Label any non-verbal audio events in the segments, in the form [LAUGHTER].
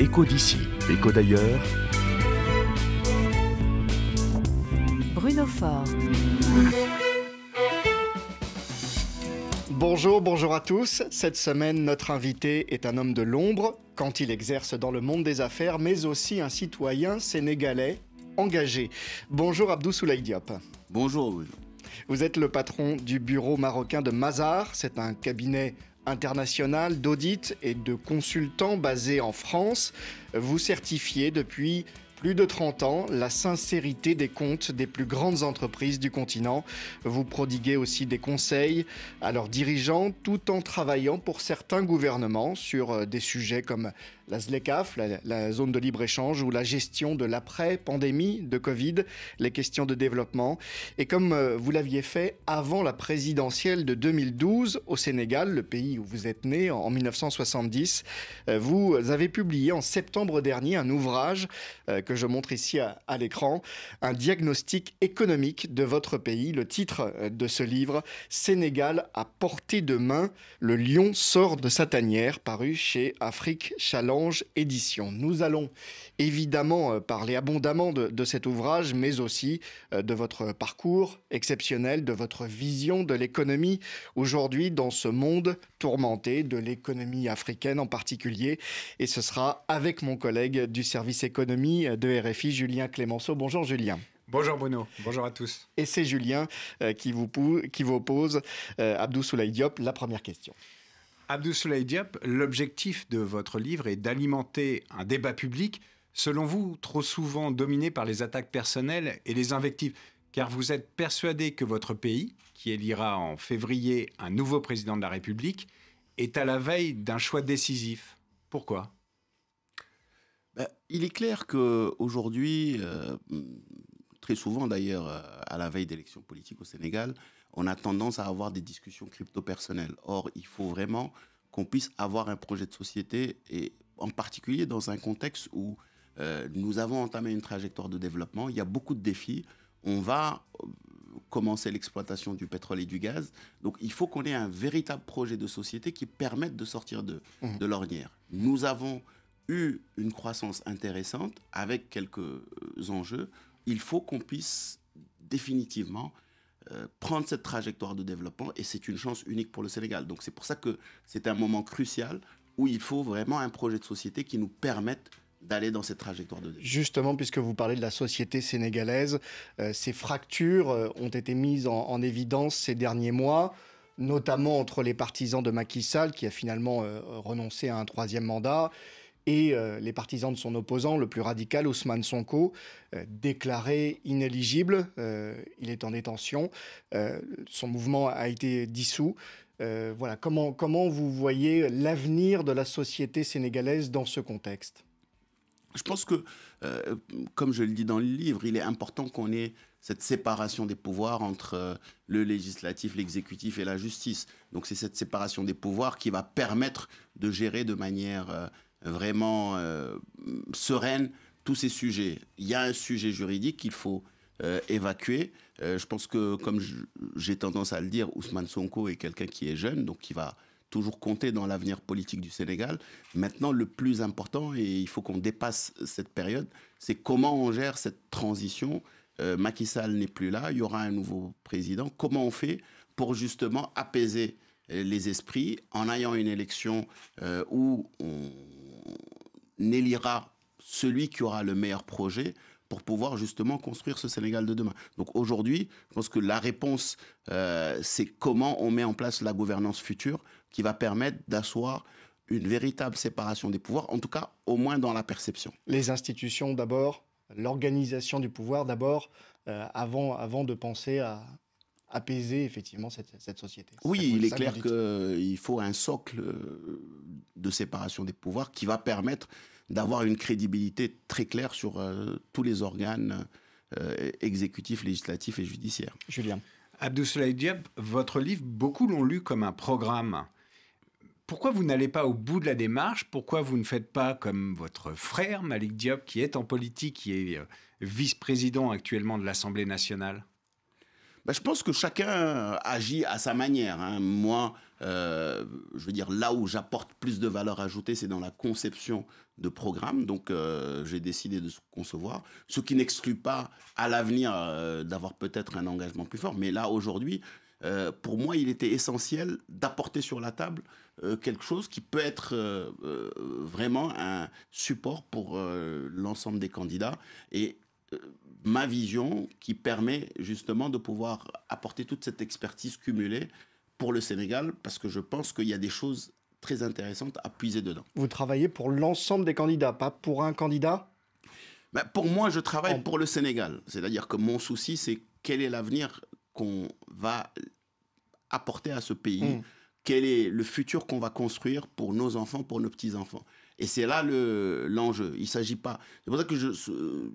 Écho d'ici, écho d'ailleurs. Bruno Fort. Bonjour, bonjour à tous. Cette semaine, notre invité est un homme de l'ombre quand il exerce dans le monde des affaires, mais aussi un citoyen sénégalais engagé. Bonjour Abdou Soulaï Bonjour. Vous êtes le patron du bureau marocain de Mazar. C'est un cabinet international d'audit et de consultants basés en France. Vous certifiez depuis plus de 30 ans la sincérité des comptes des plus grandes entreprises du continent. Vous prodiguez aussi des conseils à leurs dirigeants tout en travaillant pour certains gouvernements sur euh, des sujets comme la ZLECAF, la, zone de libre-échange ou la gestion de l'après-pandémie de Covid, les questions de développement. Et comme euh, vous l'aviez fait avant la présidentielle de 2012 au Sénégal, le pays où vous êtes né en, 1970, euh, vous avez publié en septembre dernier un ouvrage euh, que je montre ici à, l'écran, un diagnostic économique de votre pays. Le titre de ce livre, Sénégal à portée de main, le lion sort de sa tanière, paru chez Afrique Chaland Édition. Nous allons évidemment euh, parler abondamment de, cet ouvrage, mais aussi euh, de votre parcours exceptionnel, de votre vision de l'économie aujourd'hui dans ce monde tourmenté, de l'économie africaine en particulier. Et ce sera avec mon collègue du service économie euh, de RFI, Julien Clémenceau. Bonjour Julien. Bonjour Bruno, bonjour à tous. Et c'est Julien qui, vous, qui vous Abdou Soulaï Diop, la première question. Abdou Diop, l'objectif de votre livre est d'alimenter un débat public, selon vous, trop souvent dominé par les attaques personnelles et les invectives, car vous êtes persuadé que votre pays, qui élira en février un nouveau président de la République, est à la veille d'un choix décisif. Pourquoi ben, il est clair que euh, très souvent d'ailleurs, euh, à la veille d'élections politiques au Sénégal, on a tendance à avoir des discussions crypto-personnelles. Or, il faut vraiment qu'on puisse avoir un projet de société, et en particulier dans un contexte où euh, nous avons entamé une trajectoire de développement, il y a beaucoup de défis. On va euh, commencer l'exploitation du pétrole et du gaz. Donc il faut qu'on ait un véritable projet de société qui permette de sortir de, mmh. de l'ornière. Nous avons eu une croissance intéressante avec quelques euh, enjeux. Il faut qu'on puisse définitivement euh, prendre cette trajectoire de développement et c'est une chance unique pour le Sénégal. Donc c'est pour ça que c'est un moment crucial où il faut vraiment un projet de société qui nous permette d'aller dans cette trajectoire de développement. Justement, puisque vous parlez de la société sénégalaise, euh, ces fractures euh, ont été mises en, évidence ces derniers mois, notamment entre les partisans de Macky Sall, qui a finalement renoncé à un troisième mandat, et euh, les partisans de son opposant, le plus radical, Ousmane Sonko, euh, déclaré inéligible. Euh, il est en détention. son mouvement a été dissous. voilà, comment, comment vous voyez l'avenir de la société sénégalaise dans ce contexte Je pense que, comme je le dis dans le livre, il est important qu'on ait cette séparation des pouvoirs entre le législatif, l'exécutif et la justice. Donc c'est cette séparation des pouvoirs qui va permettre de gérer de manière vraiment euh, sereine tous ces sujets. Il y a un sujet juridique qu'il faut euh, évacuer. Euh, je pense que, comme j'ai tendance à le dire, Ousmane Sonko est quelqu'un qui est jeune, donc qui va toujours compter dans l'avenir politique du Sénégal. Maintenant, le plus important, et il faut qu'on dépasse cette période, c'est comment on gère cette transition. Macky Sall n'est plus là, il y aura un nouveau président. Comment on fait pour justement apaiser les esprits en ayant une élection où on n'élira celui qui aura le meilleur projet pour pouvoir justement construire ce Sénégal de demain. Donc aujourd'hui, je pense que la réponse, euh, c'est comment on met en place la gouvernance future qui va permettre d'asseoir une véritable séparation des pouvoirs, en tout cas au moins dans la perception. Les institutions d'abord, l'organisation du pouvoir d'abord, euh, avant, avant de penser à, apaiser effectivement cette, société. Oui, il est clair qu'il euh, faut un socle de séparation des pouvoirs qui va permettre d'avoir une crédibilité très claire sur euh, tous les organes euh, exécutifs, législatifs et judiciaires. Julien. Abdou Diop, votre livre, beaucoup l'ont lu comme un programme. Pourquoi vous n'allez pas au bout de la démarche Pourquoi vous ne faites pas comme votre frère Malik Diop, qui est en politique, qui est euh, vice-président actuellement de l'Assemblée nationale bah, Je pense que chacun agit à sa manière. Hein. Moi, euh, je veux dire, là où j'apporte plus de valeur ajoutée, c'est dans la conception de programme Donc, euh, j'ai décidé de concevoir, ce qui n'exclut pas à l'avenir euh, d'avoir peut-être un engagement plus fort. Mais là, aujourd'hui, pour moi, il était essentiel d'apporter sur la table quelque chose qui peut être vraiment un support pour l'ensemble des candidats. Et ma vision qui permet justement de pouvoir apporter toute cette expertise cumulée pour le Sénégal, parce que je pense qu'il y a des choses très intéressantes à puiser dedans. Vous travaillez pour l'ensemble des candidats, pas pour un candidat ben, Pour moi, je travaille pour le Sénégal. C'est-à-dire que mon souci, c'est quel est l'avenir qu'on va apporter à ce pays hmm. Quel est le futur qu'on va construire pour nos enfants, pour nos petits-enfants Et c'est là l'enjeu. Il s'agit pas... C'est pour ça que je, je,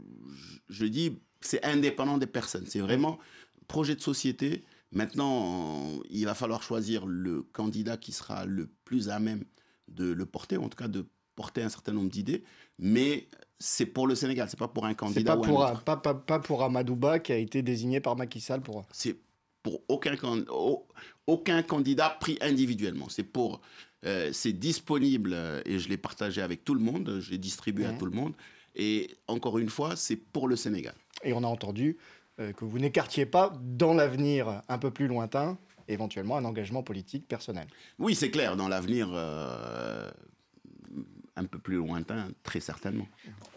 je dis, c'est indépendant des personnes. C'est vraiment projet de société Maintenant, il va falloir choisir le candidat qui sera le plus à même de le porter, ou en tout cas de porter un certain nombre d'idées, mais c'est pour le Sénégal, c'est pas pour un candidat. ou un autre. Pas, pas, pas, pour Amadouba qui a été désigné par Macky Sall pour. C'est pour aucun, aucun candidat pris individuellement. C'est pour. Euh, c'est disponible euh, et je l'ai partagé avec tout le monde, j'ai distribué à tout le monde. Et encore une fois, c'est pour le Sénégal. Et on a entendu euh, que vous n'écartiez pas dans l'avenir un peu plus lointain, éventuellement un engagement politique personnel. Oui, c'est clair, dans l'avenir euh, un peu plus lointain, très certainement.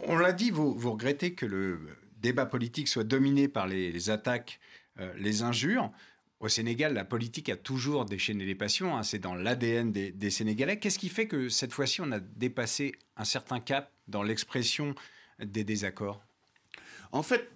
On l'a dit, vous, regrettez que le débat politique soit dominé par les, attaques, euh, les injures. Au Sénégal, la politique a toujours déchaîné les passions, hein. c'est dans l'ADN des, Sénégalais. Qu'est-ce qui fait que cette fois-ci, on a dépassé un certain cap dans l'expression des désaccords En fait,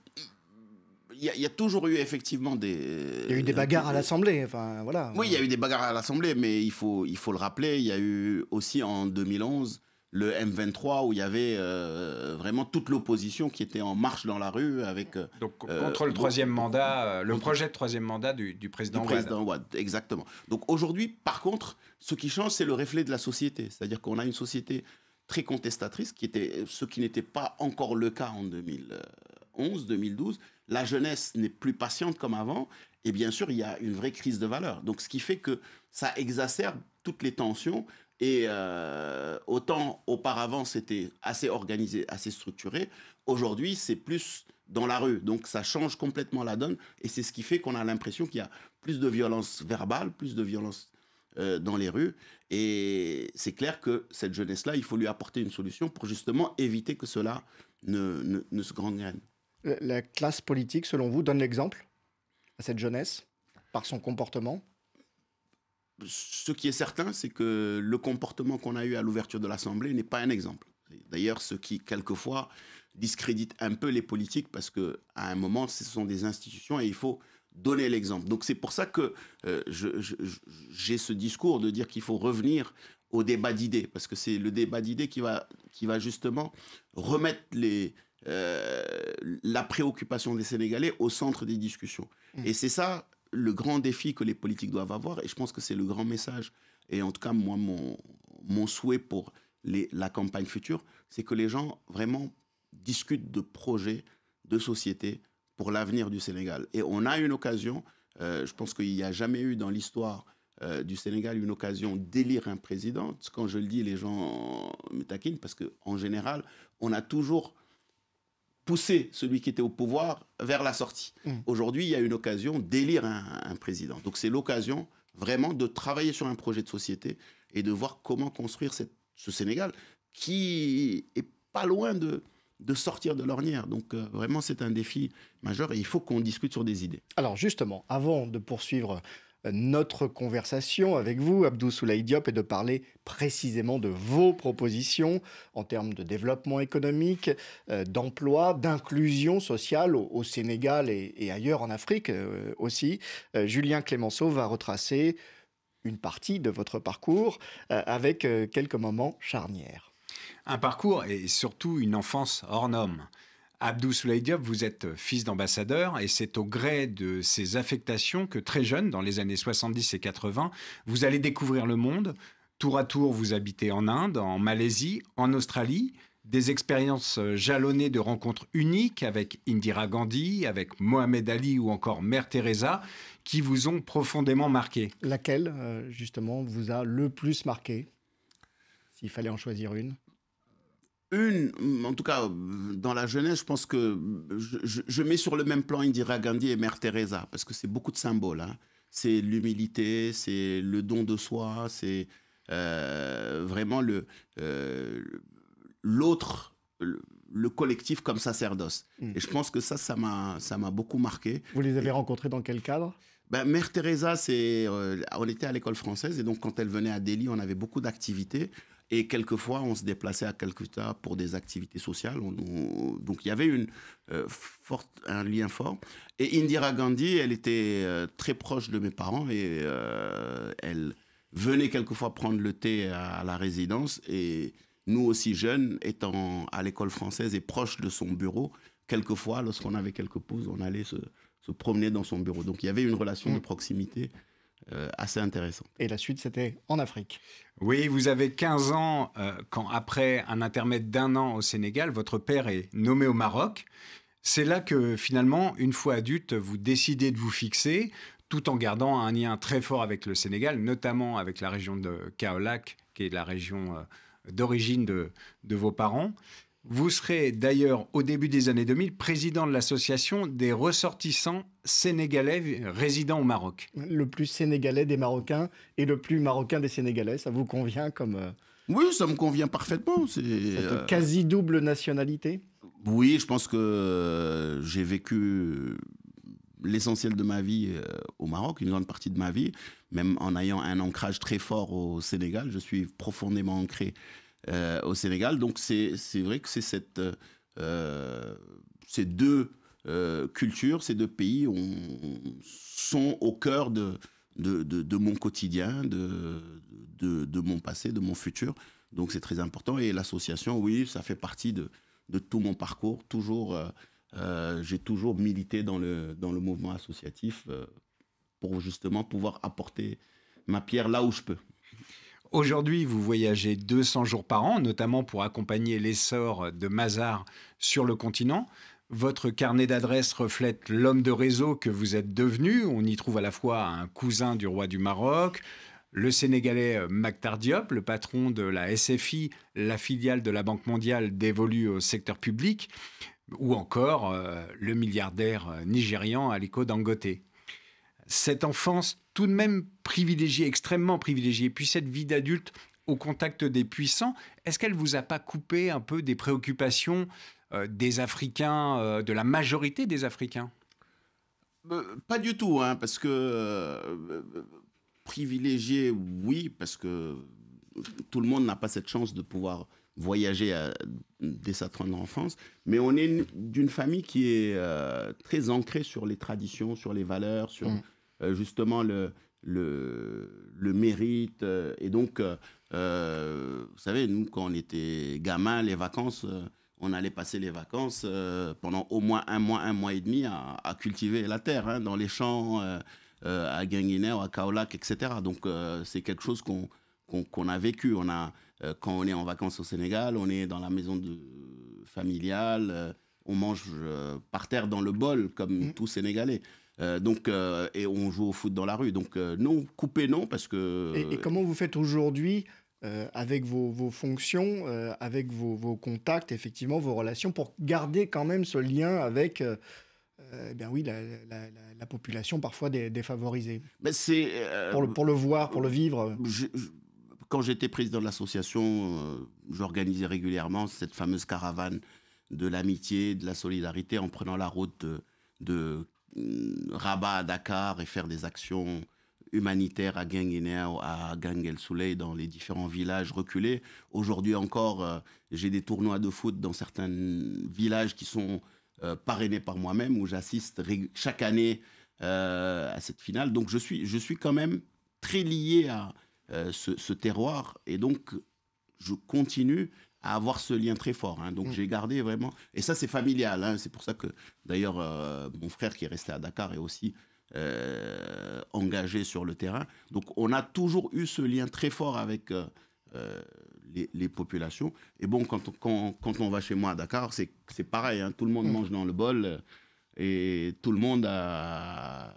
il y, a toujours eu effectivement des. Euh, il y a eu des bagarres à l'Assemblée, enfin voilà. Oui, il y a eu des bagarres à l'Assemblée, mais il faut, il faut le rappeler, il y a eu aussi en 2011 le M23 où il y avait euh, vraiment toute l'opposition qui était en marche dans la rue avec euh, donc contre le troisième mandat, le projet de troisième mandat du, du président, du président exactement. Donc aujourd'hui, par contre, ce qui change, c'est le reflet de la société, c'est-à-dire qu'on a une société très contestatrice qui était ce qui n'était pas encore le cas en 2011, 2012 la jeunesse n'est plus patiente comme avant, et bien sûr, il y a une vraie crise de valeur. Donc, ce qui fait que ça exacerbe toutes les tensions. Et euh, autant auparavant, c'était assez organisé, assez structuré, aujourd'hui, c'est plus dans la rue. Donc, ça change complètement la donne. Et c'est ce qui fait qu'on a l'impression qu'il y a plus de violence verbale, plus de violence euh, dans les rues. Et c'est clair que cette jeunesse-là, il faut lui apporter une solution pour justement éviter que cela ne, se grandisse. La classe politique, selon vous, donne l'exemple à cette jeunesse par son comportement Ce qui est certain, c'est que le comportement qu'on a eu à l'ouverture de l'Assemblée n'est pas un exemple. D'ailleurs, ce qui, quelquefois, discrédite un peu les politiques parce que à un moment, ce sont des institutions et il faut donner l'exemple. Donc c'est pour ça que euh, j'ai ce discours de dire qu'il faut revenir au débat d'idées parce que c'est le débat d'idées qui va, qui va justement remettre les, euh, la préoccupation des Sénégalais au centre des discussions. Mmh. Et c'est ça le grand défi que les politiques doivent avoir, et je pense que c'est le grand message, et en tout cas, moi, mon, souhait pour la campagne future, c'est que les gens vraiment discutent de projets, de sociétés pour l'avenir du Sénégal. Et on a une occasion, euh, je pense qu'il n'y a jamais eu dans l'histoire euh, du Sénégal une occasion d'élire un président. Quand je le dis, les gens me taquinent, parce qu'en général, on a toujours pousser celui qui était au pouvoir vers la sortie. Mm. Aujourd'hui, il y a une occasion d'élire un, président. Donc c'est l'occasion vraiment de travailler sur un projet de société et de voir comment construire ce Sénégal qui est pas loin de, sortir de l'ornière. Donc euh, vraiment, c'est un défi majeur et il faut qu'on discute sur des idées. Alors justement, avant de poursuivre notre conversation avec vous, Abdou Soulaï Diop, et de parler précisément de vos propositions en termes de développement économique, euh, d'emploi, d'inclusion sociale au, Sénégal et, ailleurs en Afrique euh, aussi. Euh, Julien Clémenceau va retracer une partie de votre parcours avec quelques moments charnières. Un parcours et surtout une enfance hors normes. Abdou Soulaï vous êtes euh, fils d'ambassadeur et c'est au gré de ces affectations que très jeune, dans les années 70 et 80, vous allez découvrir le monde. Tour à tour, vous habitez en Inde, en Malaisie, en Australie. Des expériences euh, jalonnées de rencontres uniques avec Indira Gandhi, avec Mohamed Ali ou encore Mère Teresa, qui vous ont profondément marqué. Laquelle, euh, justement, vous a le plus marqué S'il fallait en choisir une une, mm, en tout cas mm, dans la jeunesse, je pense que mm, je, mets sur le même plan Indira Gandhi et Mère Teresa, parce que c'est beaucoup de symboles. Hein. C'est l'humilité, c'est le don de soi, c'est euh, vraiment le euh, l'autre, le, collectif comme sacerdoce. Hmm. Et je pense que ça, ça m'a ça m'a beaucoup marqué. Vous les avez rencontrés dans quel cadre ben, Mère Teresa, c'est, euh, on était à l'école française et donc quand elle venait à Delhi, on avait beaucoup d'activités. Et quelquefois, on se déplaçait à Calcutta pour des activités sociales. donc, il y avait une, euh, forte, un lien fort. Et Indira Gandhi, elle était euh, très proche de mes parents et euh, elle venait quelquefois prendre le thé à, la résidence. Et nous aussi jeunes, étant à l'école française et proche de son bureau, quelquefois, lorsqu'on avait quelques pauses, on allait se, se promener dans son bureau. Donc, il y avait une relation de mm. proximité euh, assez intéressant. Et la suite, c'était en Afrique. Oui, vous avez 15 ans euh, quand, après un intermède d'un an au Sénégal, votre père est nommé au Maroc. C'est là que finalement, une fois adulte, vous décidez de vous fixer, tout en gardant un lien très fort avec le Sénégal, notamment avec la région de Kaolack, qui est la région euh, d'origine de, de, vos parents. Vous serez d'ailleurs au début des années 2000 président de l'association des ressortissants sénégalais résidant au Maroc. Le plus sénégalais des Marocains et le plus marocain des Sénégalais, ça vous convient comme... Euh, oui, ça me convient parfaitement. C'est euh, quasi double nationalité Oui, je pense que euh, j'ai vécu l'essentiel de ma vie au Maroc, une grande partie de ma vie, même en ayant un ancrage très fort au Sénégal. Je suis profondément ancré euh, au Sénégal. Donc c'est vrai que c'est cette euh, ces deux euh, cultures, ces deux pays sont au cœur de, de, de, mon quotidien, de, de, mon passé, de mon futur. Donc c'est très important. Et l'association, oui, ça fait partie de, tout mon parcours. Toujours, j'ai toujours milité dans le, dans le mouvement associatif pour justement pouvoir apporter ma pierre là où je peux. Aujourd'hui, vous voyagez 200 jours par an, notamment pour accompagner l'essor de Mazar sur le continent. Votre carnet d'adresses reflète l'homme de réseau que vous êtes devenu. On y trouve à la fois un cousin du roi du Maroc, le Sénégalais Maktardiop, le patron de la SFI, la filiale de la Banque mondiale dévolue au secteur public, ou encore euh, le milliardaire euh, nigérian Aliko Dangote. Cette enfance tout de même privilégié extrêmement privilégiée. Puis cette vie d'adulte au contact des puissants, est-ce qu'elle vous a pas coupé un peu des préoccupations euh, des Africains, euh, de la majorité des Africains euh, Pas du tout, hein, parce que privilégié, oui, parce que tout le monde n'a pas cette chance de pouvoir voyager dès sa tendre enfance, mais on est d'une famille qui est très ancrée sur les traditions, sur les valeurs, sur... Mmh. Euh, justement le, mérite. Euh, et donc, euh, vous savez, nous, quand on était gamin, les vacances on allait passer les vacances pendant au moins un mois, un mois et demi à, cultiver la terre, hein, dans les champs, à Guinguinéo, à Kaolac, etc. Donc c'est quelque chose qu'on a vécu. On quand on est en vacances au Sénégal, on est dans la maison familiale, on mange par terre dans le bol, comme mmh. tout Sénégalais. Euh, donc, euh, et on joue au foot dans la rue. Donc, euh, non, coupez non, parce que. Et, comment vous faites aujourd'hui avec vos, fonctions, avec vos, contacts, effectivement, vos relations, pour garder quand même ce lien avec... Euh eh bien oui, la, population parfois défavorisée. Mais ben, c'est pour, le, pour le voir, pour le vivre. quand j'étais président de l'association, j'organisais régulièrement cette fameuse caravane de l'amitié, de la solidarité, en prenant la route de, de euh, Rabat à Dakar et faire des actions humanitaires à ou à gangel Soleil, dans les différents villages reculés. Aujourd'hui encore, euh, j'ai des tournois de foot dans certains villages qui sont euh, parrainés par moi-même, où j'assiste chaque année à cette finale. Donc je suis, je suis quand même très lié à ce terroir. Et donc, je continue à avoir ce lien très fort. Hein. Donc mm. j'ai gardé vraiment. Et ça, c'est familial. Hein. C'est pour ça que, d'ailleurs, euh, mon frère qui est resté à Dakar est aussi euh, engagé sur le terrain. Donc on a toujours eu ce lien très fort avec euh, les, populations. Et bon, quand, quand, quand, on va chez moi à Dakar, c'est pareil. Hein. Tout le monde mm. mange dans le bol. Et tout le monde a.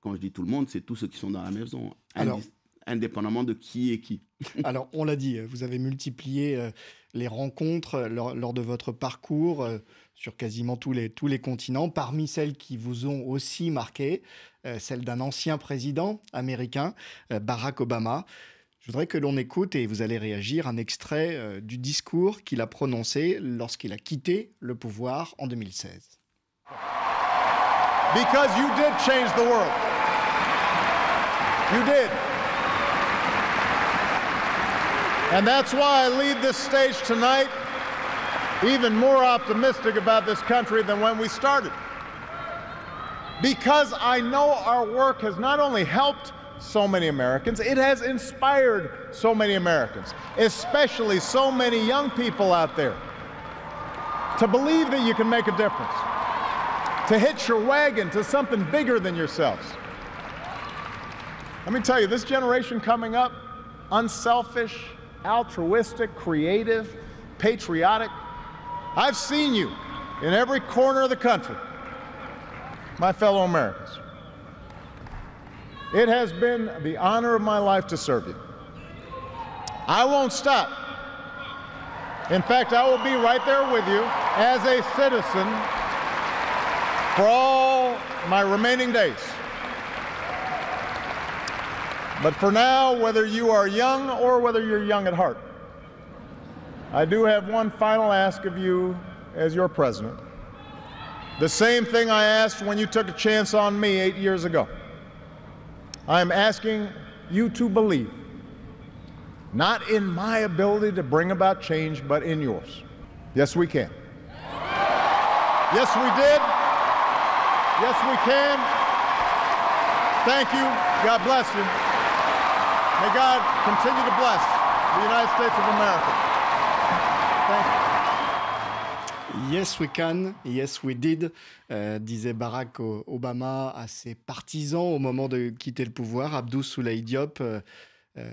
Quand je dis tout le monde, c'est tous ceux qui sont dans la maison. Alors, indépendamment de qui est qui. [LAUGHS] Alors, on l'a dit, vous avez multiplié euh, les rencontres euh, lors, de votre parcours euh, sur quasiment tous les, tous les continents. Parmi celles qui vous ont aussi marqué, celle d'un ancien président américain, Barack Obama. Je voudrais que l'on écoute, et vous allez réagir, un extrait du discours qu'il a prononcé lorsqu'il a quitté le pouvoir en 2016. Because you did change the world. You did. And that's why I lead this stage tonight even more optimistic about this country than when we started. Because I know our work has not only helped so many Americans, it has inspired so many Americans, especially so many young people out there, to believe that you can make a difference, to hitch your wagon to something bigger than yourselves. Let me tell you, this generation coming up, unselfish, altruistic, creative, patriotic. I've seen you in every corner of the country, my fellow Americans. It has been the honor of my life to serve you. I won't stop. In fact, I will be right there with you as a citizen for all my remaining days. But for now, whether you are young or whether you're young at heart, I do have one final ask of you as your president. The same thing I asked when you took a chance on me eight years ago. I am asking you to believe, not in my ability to bring about change, but in yours. Yes, we can. Yes, we did. Yes, we can. Thank you. God bless you. May God continue Yes, we can, yes, we did, euh, disait Barack Obama à ses partisans au moment de quitter le pouvoir. Abdou Soulaï euh, euh,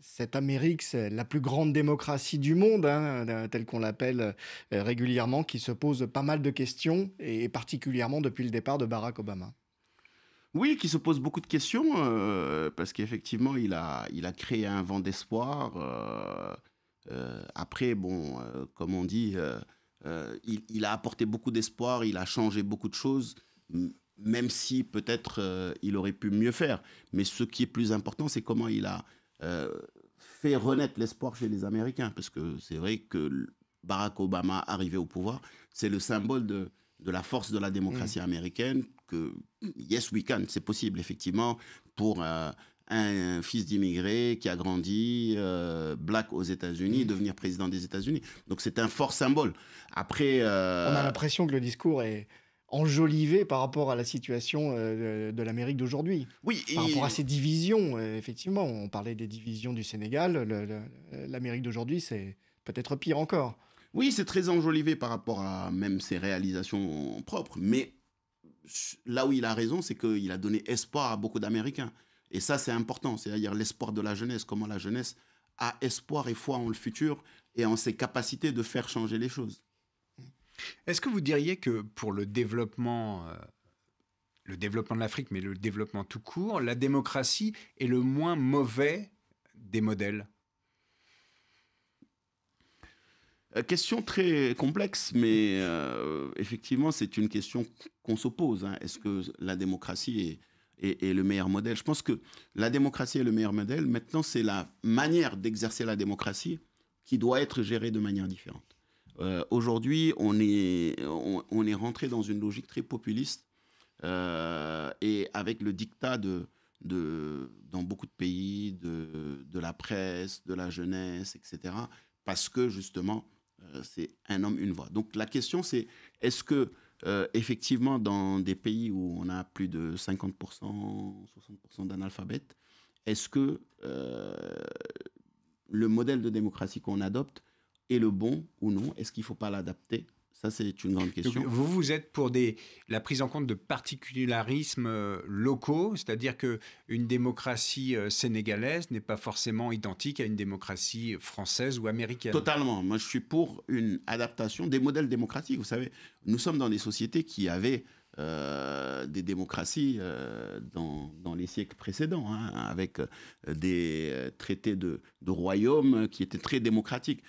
cette Amérique, c'est la plus grande démocratie du monde, hein, telle qu'on l'appelle régulièrement, qui se pose pas mal de questions, et particulièrement depuis le départ de Barack Obama. Oui, qui se pose beaucoup de questions, euh, parce qu'effectivement, il a, il a créé un vent d'espoir. Euh, euh, après, bon, comme on dit, il, a apporté beaucoup d'espoir, il a changé beaucoup de choses, même si peut-être il aurait pu mieux faire. Mais ce qui est plus important, c'est comment il a fait renaître l'espoir chez les Américains, parce que c'est vrai que Barack Obama arrivé au pouvoir, c'est le symbole de, de la force de la démocratie mmh. américaine que yes we can, c'est possible effectivement pour euh, un fils d'immigré qui a grandi euh, black aux États-Unis, mm. devenir président des États-Unis. Donc c'est un fort symbole. Après, euh, on a l'impression que le discours est enjolivé par rapport à la situation de l'Amérique d'aujourd'hui. Oui, et... par rapport à ces divisions, effectivement, on parlait des divisions du Sénégal. L'Amérique d'aujourd'hui, c'est peut-être pire encore. Oui, c'est très enjolivé par rapport à même ses réalisations propres, mais là où il a raison, c'est qu'il a donné espoir à beaucoup d'Américains. Et ça, c'est important, c'est-à-dire l'espoir de la jeunesse, comment la jeunesse a espoir et foi en le futur et en ses capacités de faire changer les choses. Est-ce que vous diriez que pour le développement, euh, le développement de l'Afrique, mais le développement tout court, la démocratie est le moins mauvais des modèles Euh, question très complexe, mais euh, effectivement, c'est une question qu'on s'oppose. Hein. Est-ce que la démocratie est, le meilleur modèle Je pense que la démocratie est le meilleur modèle. Maintenant, c'est la manière d'exercer la démocratie qui doit être gérée de manière différente. Euh, aujourd'hui, on est, on, est rentré dans une logique très populiste et avec le dictat de, de, dans beaucoup de pays, de, de la presse, de la jeunesse, etc. Parce que justement, euh, c'est un homme, une voix. Donc la question, c'est est-ce que, euh, effectivement, dans des pays où on a plus de 50%, 60% d'analphabètes, est-ce que euh, le modèle de démocratie qu'on adopte est le bon ou non Est-ce qu'il ne faut pas l'adapter ça, c'est une grande question. vous, vous êtes pour des, la prise en compte de particularismes euh, locaux, c'est-à-dire que une démocratie euh, sénégalaise n'est pas forcément identique à une démocratie française ou américaine. Totalement. Moi, je suis pour une adaptation des modèles démocratiques. Vous savez, nous sommes dans des sociétés qui avaient euh, des démocraties dans, dans, les siècles précédents, hein, avec des traités de, de royaumes qui étaient très démocratiques.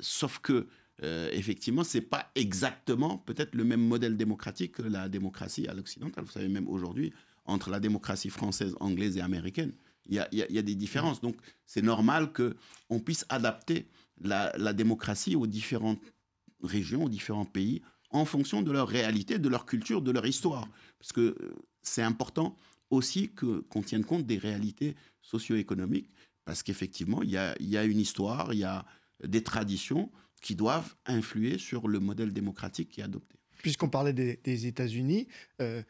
sauf que euh, effectivement, ce n'est pas exactement peut-être le même modèle démocratique que la démocratie à l'occidental. Vous savez, même aujourd'hui, entre la démocratie française, anglaise et américaine, il y a, des différences. Mm. Donc, c'est normal que qu'on puisse adapter la, démocratie aux différentes régions, aux différents pays, en fonction de leur réalité, de leur culture, de leur histoire. Parce que euh, c'est important aussi qu'on tienne compte des réalités socio-économiques, parce qu'effectivement, il y a, une histoire, il y a des traditions qui doivent influer sur le modèle démocratique qui est adopté. Puisqu'on parlait des, États-Unis, euh,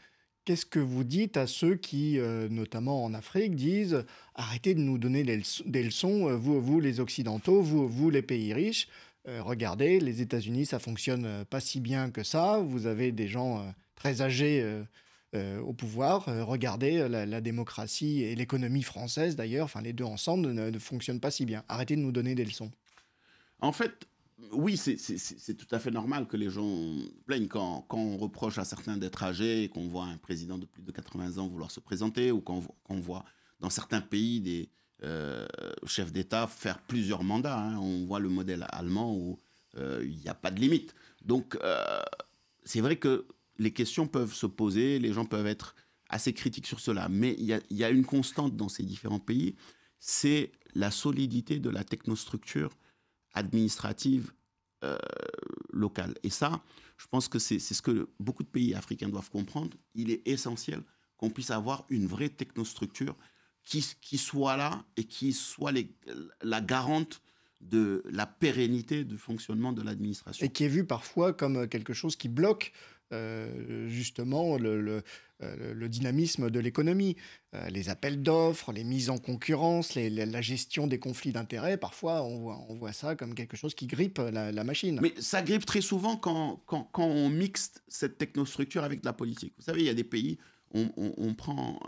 qu'est-ce que vous dites à ceux qui, euh, notamment en Afrique, disent arrêtez de nous donner des, leçons, euh, vous, vous les Occidentaux, vous, vous les pays riches, regardez, les États-Unis, ça fonctionne pas si bien que ça, vous avez des gens très âgés. au pouvoir. regardez, la, démocratie et l'économie française, d'ailleurs, enfin les deux ensemble, ne, ne, fonctionnent pas si bien. Arrêtez de nous donner des leçons. En fait, oui, c'est tout à fait normal que les gens plaignent quand, on reproche à certains âgés âgés, qu'on voit un président de plus de 80 ans vouloir se présenter, ou qu'on voit dans certains pays des euh, chefs d'État faire plusieurs mandats. Hein. On voit le modèle allemand où euh, il n'y a pas de limite. Donc, euh, c'est vrai que les questions peuvent se poser, les gens peuvent être assez critiques sur cela, mais il y a une constante dans ces différents pays, c'est la solidité de la technostructure administrative euh, locale. Et ça, je pense que c'est ce que beaucoup de pays africains doivent comprendre. Il est essentiel qu'on puisse avoir une vraie technostructure qui, qui soit là et qui soit la garante de la pérennité du fonctionnement de l'administration. Et qui est vu parfois comme quelque chose qui bloque euh, justement euh, le, dynamisme de l'économie. Euh, les appels d'offres, les mises en concurrence, la, gestion des conflits d'intérêts, parfois on voit, ça comme quelque chose qui grippe la, machine. Mais ça grippe très souvent quand, on mixte cette technostructure avec la politique. Vous savez, il y a des pays, on, prend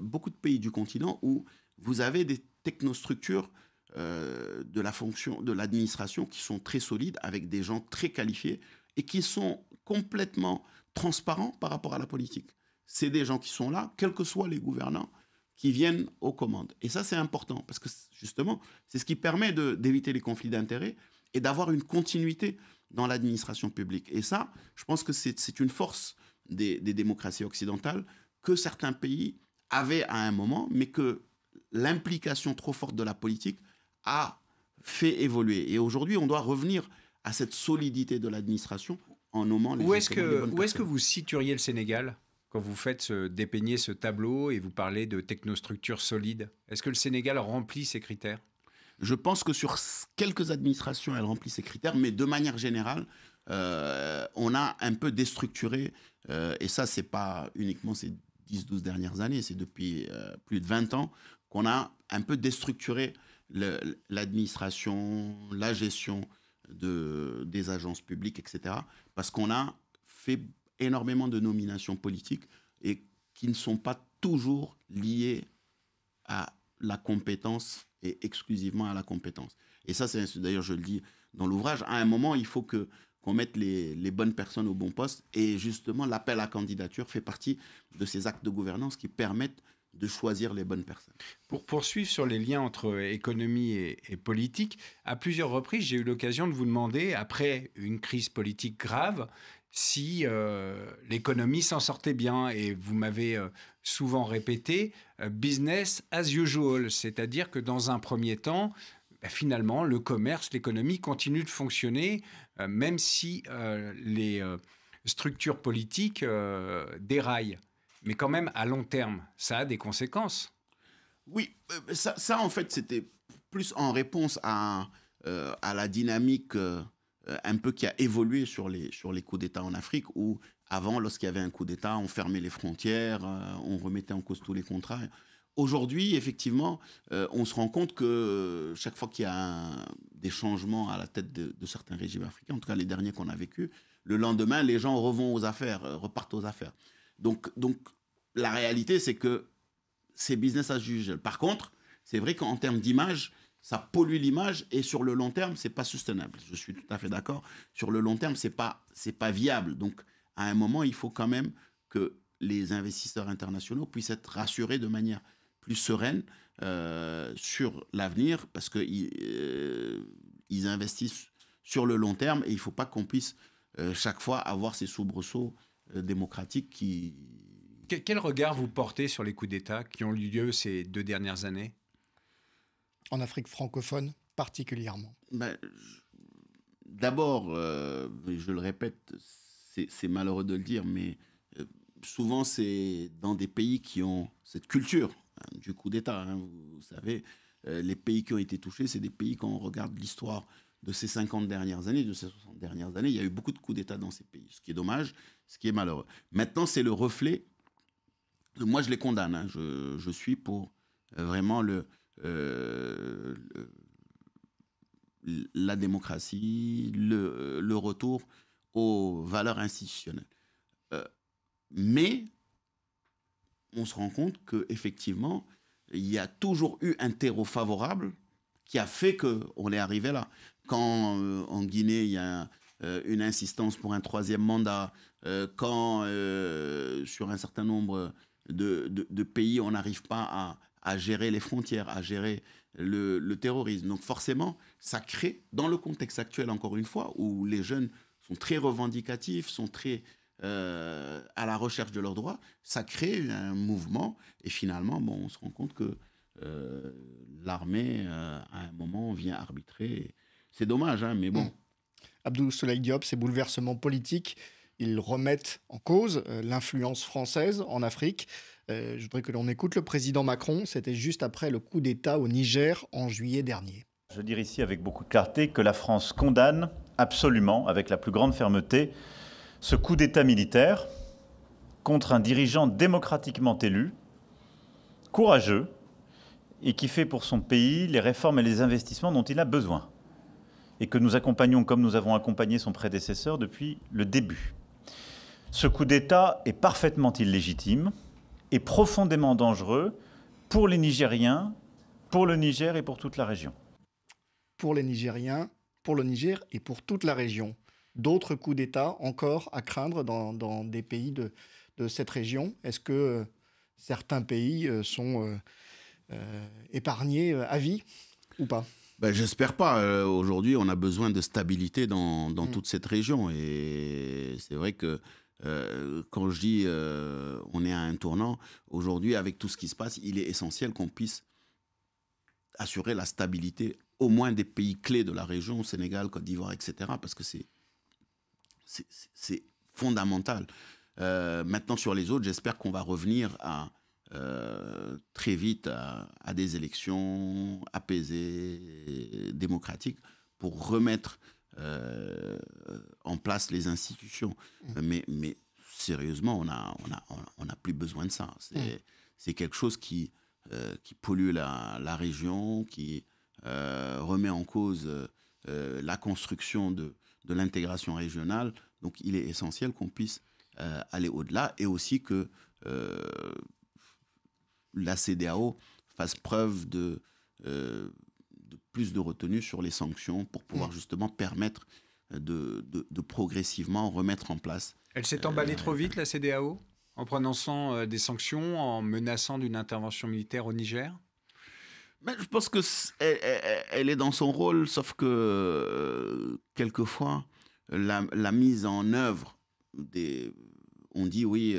beaucoup de pays du continent où vous avez des technostructures de la fonction, de l'administration qui sont très solides, avec des gens très qualifiés et qui sont complètement transparent par rapport à la politique. C'est des gens qui sont là, quels que soient les gouvernants, qui viennent aux commandes. Et ça, c'est important, parce que justement, c'est ce qui permet d'éviter les conflits d'intérêts et d'avoir une continuité dans l'administration publique. Et ça, je pense que c'est une force des, des démocraties occidentales que certains pays avaient à un moment, mais que l'implication trop forte de la politique a fait évoluer. Et aujourd'hui, on doit revenir à cette solidité de l'administration où est-ce que, où est que vous situeriez le Sénégal quand vous faites dépeigner ce tableau et vous parlez de technostructure solide Est-ce que le Sénégal remplit ces critères Je pense que sur quelques administrations, elle remplit ces critères, mais de manière générale, euh, on a un peu déstructuré, euh, et ça, c'est pas uniquement ces 10-12 dernières années, c'est depuis euh, plus de 20 ans qu'on a un peu déstructuré l'administration, la gestion, de, des agences publiques, etc. Parce qu'on a fait énormément de nominations politiques et qui ne sont pas toujours liées à la compétence et exclusivement à la compétence. Et ça, c'est d'ailleurs, je le dis dans l'ouvrage, à un moment, il faut que qu'on mette les, les, bonnes personnes au bon poste. Et justement, l'appel à candidature fait partie de ces actes de gouvernance qui permettent de choisir les bonnes personnes. Pour poursuivre sur les liens entre économie et, politique, à plusieurs reprises, j'ai eu l'occasion de vous demander, après une crise politique grave, si euh, l'économie s'en sortait bien. Et vous m'avez euh, souvent répété, euh, business as usual, c'est-à-dire que dans un premier temps, bah, finalement, le commerce, l'économie continue de fonctionner, même si les structures politiques déraillent mais quand même à long terme, ça a des conséquences. Oui, euh, ça, en fait, c'était plus en réponse à, euh, à la dynamique euh, un peu qui a évolué sur les, sur les coups d'État en Afrique, où avant, lorsqu'il y avait un coup d'État, on fermait les frontières, on remettait en cause tous les contrats. Aujourd'hui, effectivement, on se rend compte que chaque fois qu'il y a des changements à la tête de, de, certains régimes africains, en tout cas les derniers qu'on a vécus, le lendemain, les gens revont aux affaires, repartent aux affaires. Donc, donc la réalité, c'est que c'est business as usual. Par contre, c'est vrai qu'en termes d'image, ça pollue l'image et sur le long terme, c'est pas sustainable. Je suis tout à fait d'accord. Sur le long terme, c'est pas c'est pas viable. Donc, à un moment, il faut quand même que les investisseurs internationaux puissent être rassurés de manière plus sereine euh, sur l'avenir parce que euh, ils, investissent sur le long terme et il faut pas qu'on puisse euh, chaque fois avoir ces soubresauts démocratiques qui quel regard vous portez sur les coups d'État qui ont eu lieu ces deux dernières années En Afrique francophone particulièrement ben, D'abord, euh, je le répète, c'est malheureux de le dire, mais euh, souvent c'est dans des pays qui ont cette culture hein, du coup d'État. Hein, vous, savez, euh, les pays qui ont été touchés, c'est des pays quand on regarde l'histoire de ces 50 dernières années, de ces 60 dernières années, il y a eu beaucoup de coups d'État dans ces pays, ce qui est dommage, ce qui est malheureux. Maintenant, c'est le reflet moi, je les condamne. Hein. Je, je, suis pour euh, vraiment euh, le, la démocratie, le, retour aux valeurs institutionnelles. Euh, mais on se rend compte que effectivement, il y a toujours eu un terreau favorable qui a fait que on est arrivé là. Quand en Guinée, il y a une insistance pour un troisième mandat, quand sur un certain nombre de, de, pays, on n'arrive pas à, gérer les frontières, à gérer le, terrorisme. Donc forcément, ça crée, dans le contexte actuel, encore une fois, où les jeunes sont très revendicatifs, sont très euh, à la recherche de leurs droits, ça crée un mouvement. Et finalement, on se rend compte que euh, l'armée, euh, à un moment, vient arbitrer. C'est dommage, hein, mais bon. Abdou Soleil Diop, ces bouleversements politiques ils remettent en cause euh, l'influence française en Afrique. Euh, je voudrais que l'on écoute le président Macron. C'était juste après le coup d'État au Niger en juillet dernier. Je veux dire ici avec beaucoup de clarté que la France condamne absolument, avec la plus grande fermeté, ce coup d'État militaire contre un dirigeant démocratiquement élu, courageux, et qui fait pour son pays les réformes et les investissements dont il a besoin, et que nous accompagnons comme nous avons accompagné son prédécesseur depuis le début. Ce coup d'État est parfaitement illégitime et profondément dangereux pour les Nigériens, pour le Niger et pour toute la région. Pour les Nigériens, pour le Niger et pour toute la région. D'autres coups d'État encore à craindre dans, des pays de, cette région Est-ce que euh, certains pays euh, sont euh, épargnés à vie ou pas ben, J'espère pas. Aujourd'hui, on a besoin de stabilité dans, mm. toute cette région. Et c'est vrai que euh, quand je dis euh, on est à un tournant, aujourd'hui, avec tout ce qui se passe, il est essentiel qu'on puisse assurer la stabilité au moins des pays clés de la région, Sénégal, Côte d'Ivoire, etc. Parce que c'est, fondamental. Euh, maintenant, sur les autres, j'espère qu'on va revenir très vite à, des élections apaisées, démocratiques, pour remettre euh, en place les institutions. Mm. Mais, mais sérieusement, on n'a on a, on a plus besoin de ça. C'est mm. quelque chose qui, euh, qui pollue la, la région, qui euh, remet en cause la construction de, de l'intégration régionale. Donc il est essentiel qu'on puisse aller au-delà et aussi que la CDAO fasse preuve de plus de retenue sur les sanctions pour pouvoir mm. justement permettre euh, de, progressivement remettre en place. Elle s'est emballée euh, trop vite, la CDAO, en prononçant euh, des sanctions, en menaçant d'une intervention militaire au Niger mais ben, je pense que est, elle, est dans son rôle, sauf que quelquefois la, mise en œuvre des, on dit oui,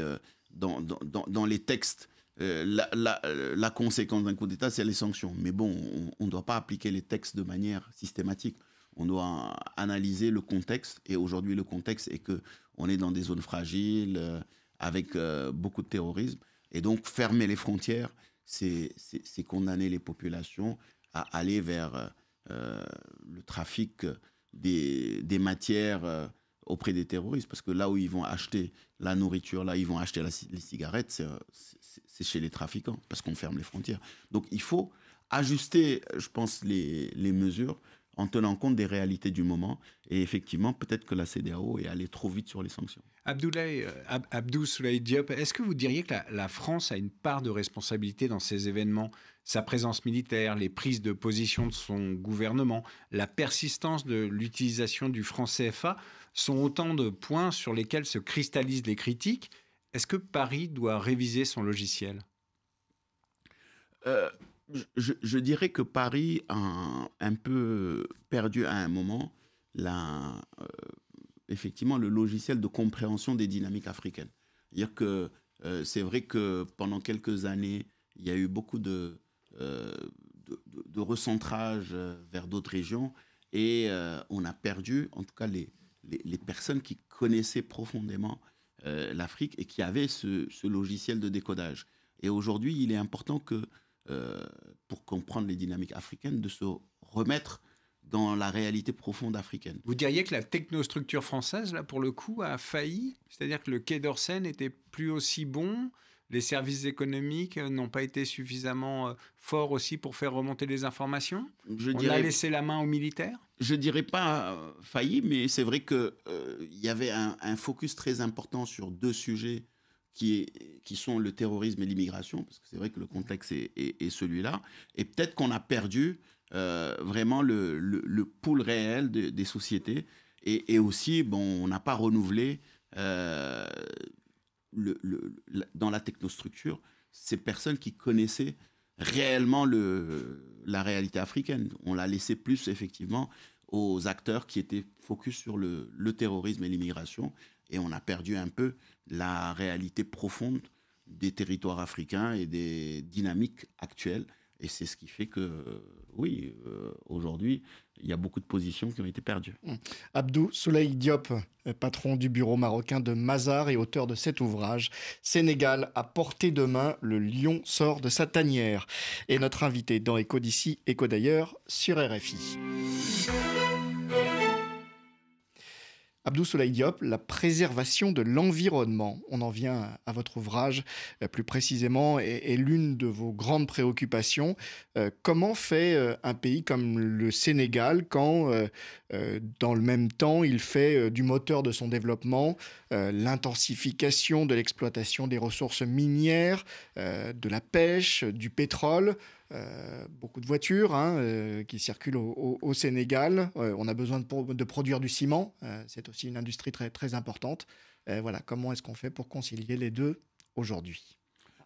dans, les textes euh, euh, la, conséquence d'un coup d'État, c'est les sanctions. Mais bon, on ne doit pas appliquer les textes de manière systématique. On doit analyser le contexte. Et aujourd'hui, le contexte est que on est dans des zones fragiles, euh, avec beaucoup de terrorisme. Et donc, fermer les frontières, c'est condamner les populations à aller vers le trafic des, des matières auprès des terroristes, parce que là où ils vont acheter la nourriture, là où ils vont acheter les cigarettes, c'est chez les trafiquants, parce qu'on ferme les frontières. Donc il faut ajuster, je pense, les, mesures en tenant compte des réalités du moment. Et effectivement, peut-être que la CDAO est allée trop vite sur les sanctions. Abdoulaye, euh, Abdou Diop, est-ce que vous diriez que la, la, France a une part de responsabilité dans ces événements Sa présence militaire, les prises de position de son gouvernement, la persistance de l'utilisation du franc CFA sont autant de points sur lesquels se cristallisent les critiques. Est-ce que Paris doit réviser son logiciel euh, je, dirais que Paris a un peu perdu à un moment euh, effectivement le logiciel de compréhension des dynamiques africaines. Euh, c'est vrai que pendant quelques années, il y a eu beaucoup de recentrage vers d'autres régions et on a perdu, en tout cas les, les, personnes qui connaissaient profondément euh, l'Afrique et qui avaient ce, logiciel de décodage. Et aujourd'hui, il est important que, euh, pour comprendre les dynamiques africaines, de se remettre dans la réalité profonde africaine. Vous diriez que la technostructure française, là, pour le coup, a failli C'est-à-dire que le Quai d'Orsay n'était plus aussi bon les services économiques euh, n'ont pas été suffisamment euh, forts aussi pour faire remonter les informations je On dirais, a laissé la main aux militaires Je dirais pas euh, failli, mais c'est vrai qu'il il y avait un, focus très important sur deux sujets qui, qui sont le terrorisme et l'immigration, parce que c'est vrai que le contexte est, celui-là. Et peut-être qu'on a perdu vraiment le, pool réel des sociétés. Et, aussi, bon, on n'a pas renouvelé le, dans la technostructure ces personnes qui connaissaient réellement le, la réalité africaine. On l'a laissé plus effectivement aux acteurs qui étaient focus sur le, le terrorisme et l'immigration. Et on a perdu un peu la réalité profonde des territoires africains et des dynamiques actuelles et c'est ce qui fait que, euh, oui, euh, aujourd'hui, il y a beaucoup de positions qui ont été perdues. Hum. Abdou Soulaï Diop, euh, patron du bureau marocain de Mazar et auteur de cet ouvrage, Sénégal à portée de main, le lion sort de sa tanière. Et notre invité dans Écho d'ici, Écho d'ailleurs, sur RFI. Abdou Soleil Diop, la préservation de l'environnement. On en vient à votre ouvrage euh, plus précisément est l'une de vos grandes préoccupations. Euh, comment fait euh, un pays comme le Sénégal quand, dans le même temps, il fait du moteur de son développement l'intensification de l'exploitation des ressources minières, de la pêche, du pétrole euh, beaucoup de voitures hein, euh, qui circulent au, Sénégal. Euh, on a besoin de, produire du ciment. c'est aussi une industrie très, très importante. voilà, comment est-ce qu'on fait pour concilier les deux aujourd'hui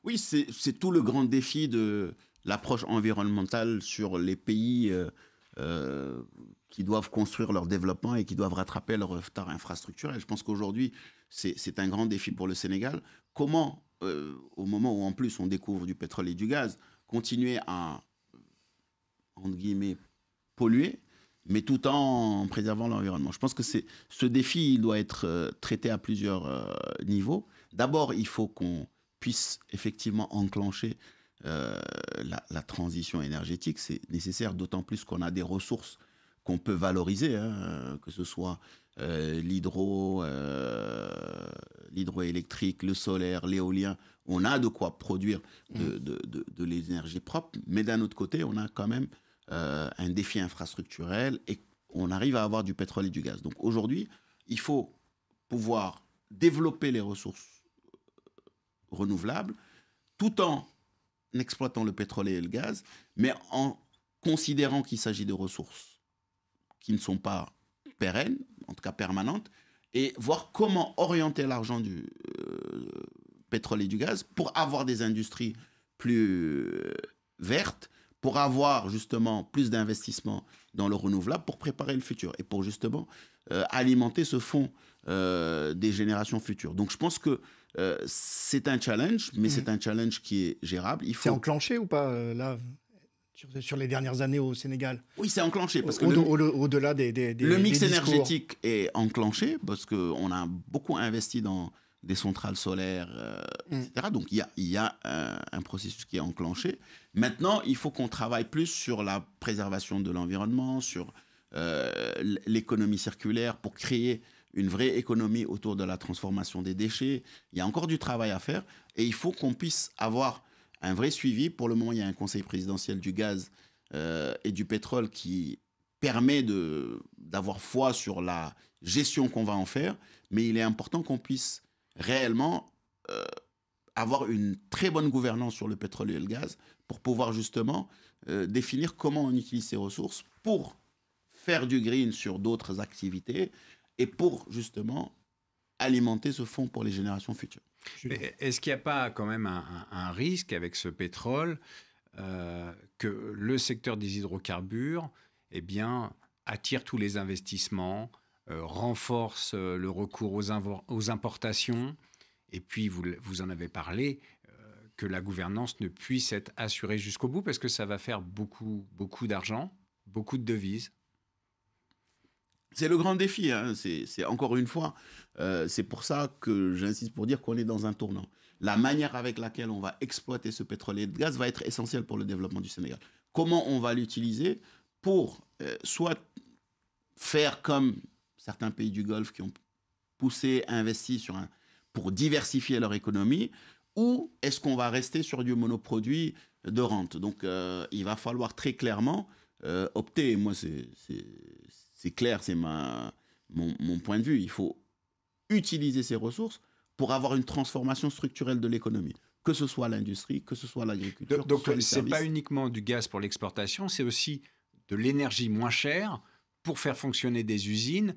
Oui, c'est tout le grand défi de l'approche environnementale sur les pays qui doivent construire leur développement et qui doivent rattraper leur retard infrastructurel. Je pense qu'aujourd'hui, c'est un grand défi pour le Sénégal. Comment, au moment où en plus on découvre du pétrole et du gaz, continuer à, guillemets, polluer, mais tout en préservant l'environnement. Je pense que ce défi, doit être euh, traité à plusieurs euh, niveaux. D'abord, il faut qu'on puisse effectivement enclencher euh, la, transition énergétique. C'est nécessaire, d'autant plus qu'on a des ressources qu'on peut valoriser, hein, que ce soit l'hydro, l'hydroélectrique, le solaire, l'éolien on a de quoi produire mm. de, l'énergie propre, mais d'un autre côté, on a quand même euh, un défi infrastructurel et on arrive à avoir du pétrole et du gaz. Donc aujourd'hui, il faut pouvoir développer les ressources euh, renouvelables tout en exploitant le pétrole et le gaz, mais en considérant qu'il s'agit de ressources qui ne sont pas pérennes, en tout cas permanentes, et voir comment orienter l'argent du, euh, pétrole et du gaz, pour avoir des industries plus euh, vertes, pour avoir justement plus d'investissements dans le renouvelable, pour préparer le futur et pour justement euh, alimenter ce fonds euh, des générations futures. Donc je pense que c'est un challenge, mais mmh. c'est un challenge qui est gérable. Il faut... C'est enclenché ou pas là sur, les dernières années au Sénégal Oui, c'est enclenché. Parce que au, delà des, des, Le mix énergétique est enclenché parce qu'on a beaucoup investi dans des centrales solaires, euh, mm. etc. Donc il y a, un, processus qui est enclenché. Maintenant, il faut qu'on travaille plus sur la préservation de l'environnement, sur euh, l'économie circulaire pour créer une vraie économie autour de la transformation des déchets. Il y a encore du travail à faire et il faut qu'on puisse avoir un vrai suivi. Pour le moment, il y a un conseil présidentiel du gaz euh, et du pétrole qui permet d'avoir foi sur la gestion qu'on va en faire, mais il est important qu'on puisse réellement euh, avoir une très bonne gouvernance sur le pétrole et le gaz pour pouvoir justement euh, définir comment on utilise ces ressources pour faire du green sur d'autres activités et pour justement alimenter ce fonds pour les générations futures. Est-ce qu'il n'y a pas quand même un, risque avec ce pétrole euh, que le secteur des hydrocarbures eh bien, attire tous les investissements, euh, renforce euh, le recours aux, aux, importations, et puis vous, vous en avez parlé, euh, que la gouvernance ne puisse être assurée jusqu'au bout, parce que ça va faire beaucoup, beaucoup d'argent, beaucoup de devises. C'est le grand défi, hein. c'est encore une fois, c'est pour ça que j'insiste pour dire qu'on est dans un tournant. La manière avec laquelle on va exploiter ce pétrole et de gaz va être essentielle pour le développement du Sénégal. Comment on va l'utiliser pour soit faire comme certains pays du Golfe qui ont poussé investi sur un, pour diversifier leur économie ou est-ce qu'on va rester sur du monoproduit de rente Donc, euh, il va falloir très clairement euh, opter. Moi, c'est clair, c'est mon, mon point de vue. Il faut utiliser ces ressources pour avoir une transformation structurelle de l'économie que ce soit l'industrie, que ce soit l'agriculture. Donc ce n'est pas uniquement du gaz pour l'exportation, c'est aussi de l'énergie moins chère pour faire fonctionner des usines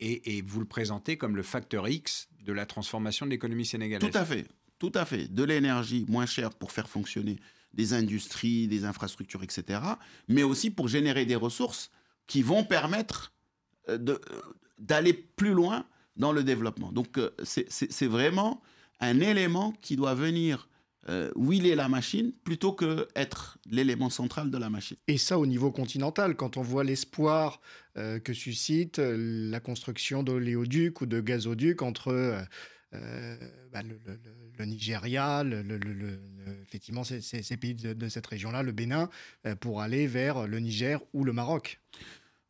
et, vous le présentez comme le facteur X de la transformation de l'économie sénégalaise. Tout à fait, tout à fait. De l'énergie moins chère pour faire fonctionner des industries, des infrastructures, etc., mais aussi pour générer des ressources qui vont permettre euh, euh, d'aller plus loin dans le développement. Donc euh, c'est vraiment un élément qui doit venir euh, est la machine plutôt que être l'élément central de la machine. Et ça au niveau continental, quand on voit l'espoir euh, que suscite euh, la construction d'oléoducs ou de gazoducs entre euh, bah, le, le, Nigeria, effectivement ces, pays de, cette région-là, le Bénin, pour aller vers le Niger ou le Maroc.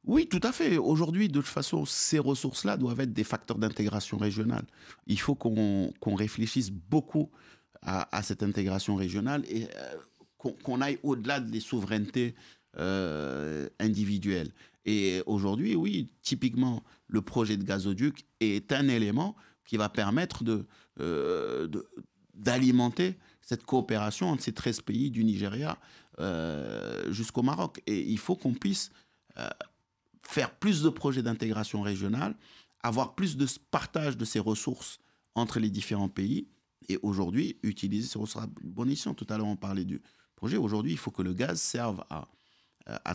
Oui, tout à fait. Aujourd'hui, de toute façon, ces ressources-là doivent être des facteurs d'intégration régionale. Il faut qu'on réfléchisse beaucoup à, cette intégration régionale et euh, qu'on aille au-delà des souverainetés euh, individuelles. Et aujourd'hui, oui, typiquement, le projet de gazoduc est un élément qui va permettre de, euh, d'alimenter cette coopération entre ces 13 pays du Nigeria jusqu'au Maroc. Et il faut qu'on puisse faire plus de projets d'intégration régionale, avoir plus de partage de ces ressources entre les différents pays et aujourd'hui utiliser ce ressources à bon escient. Tout à l'heure, on parlait du projet. Aujourd'hui, il faut que le gaz serve à,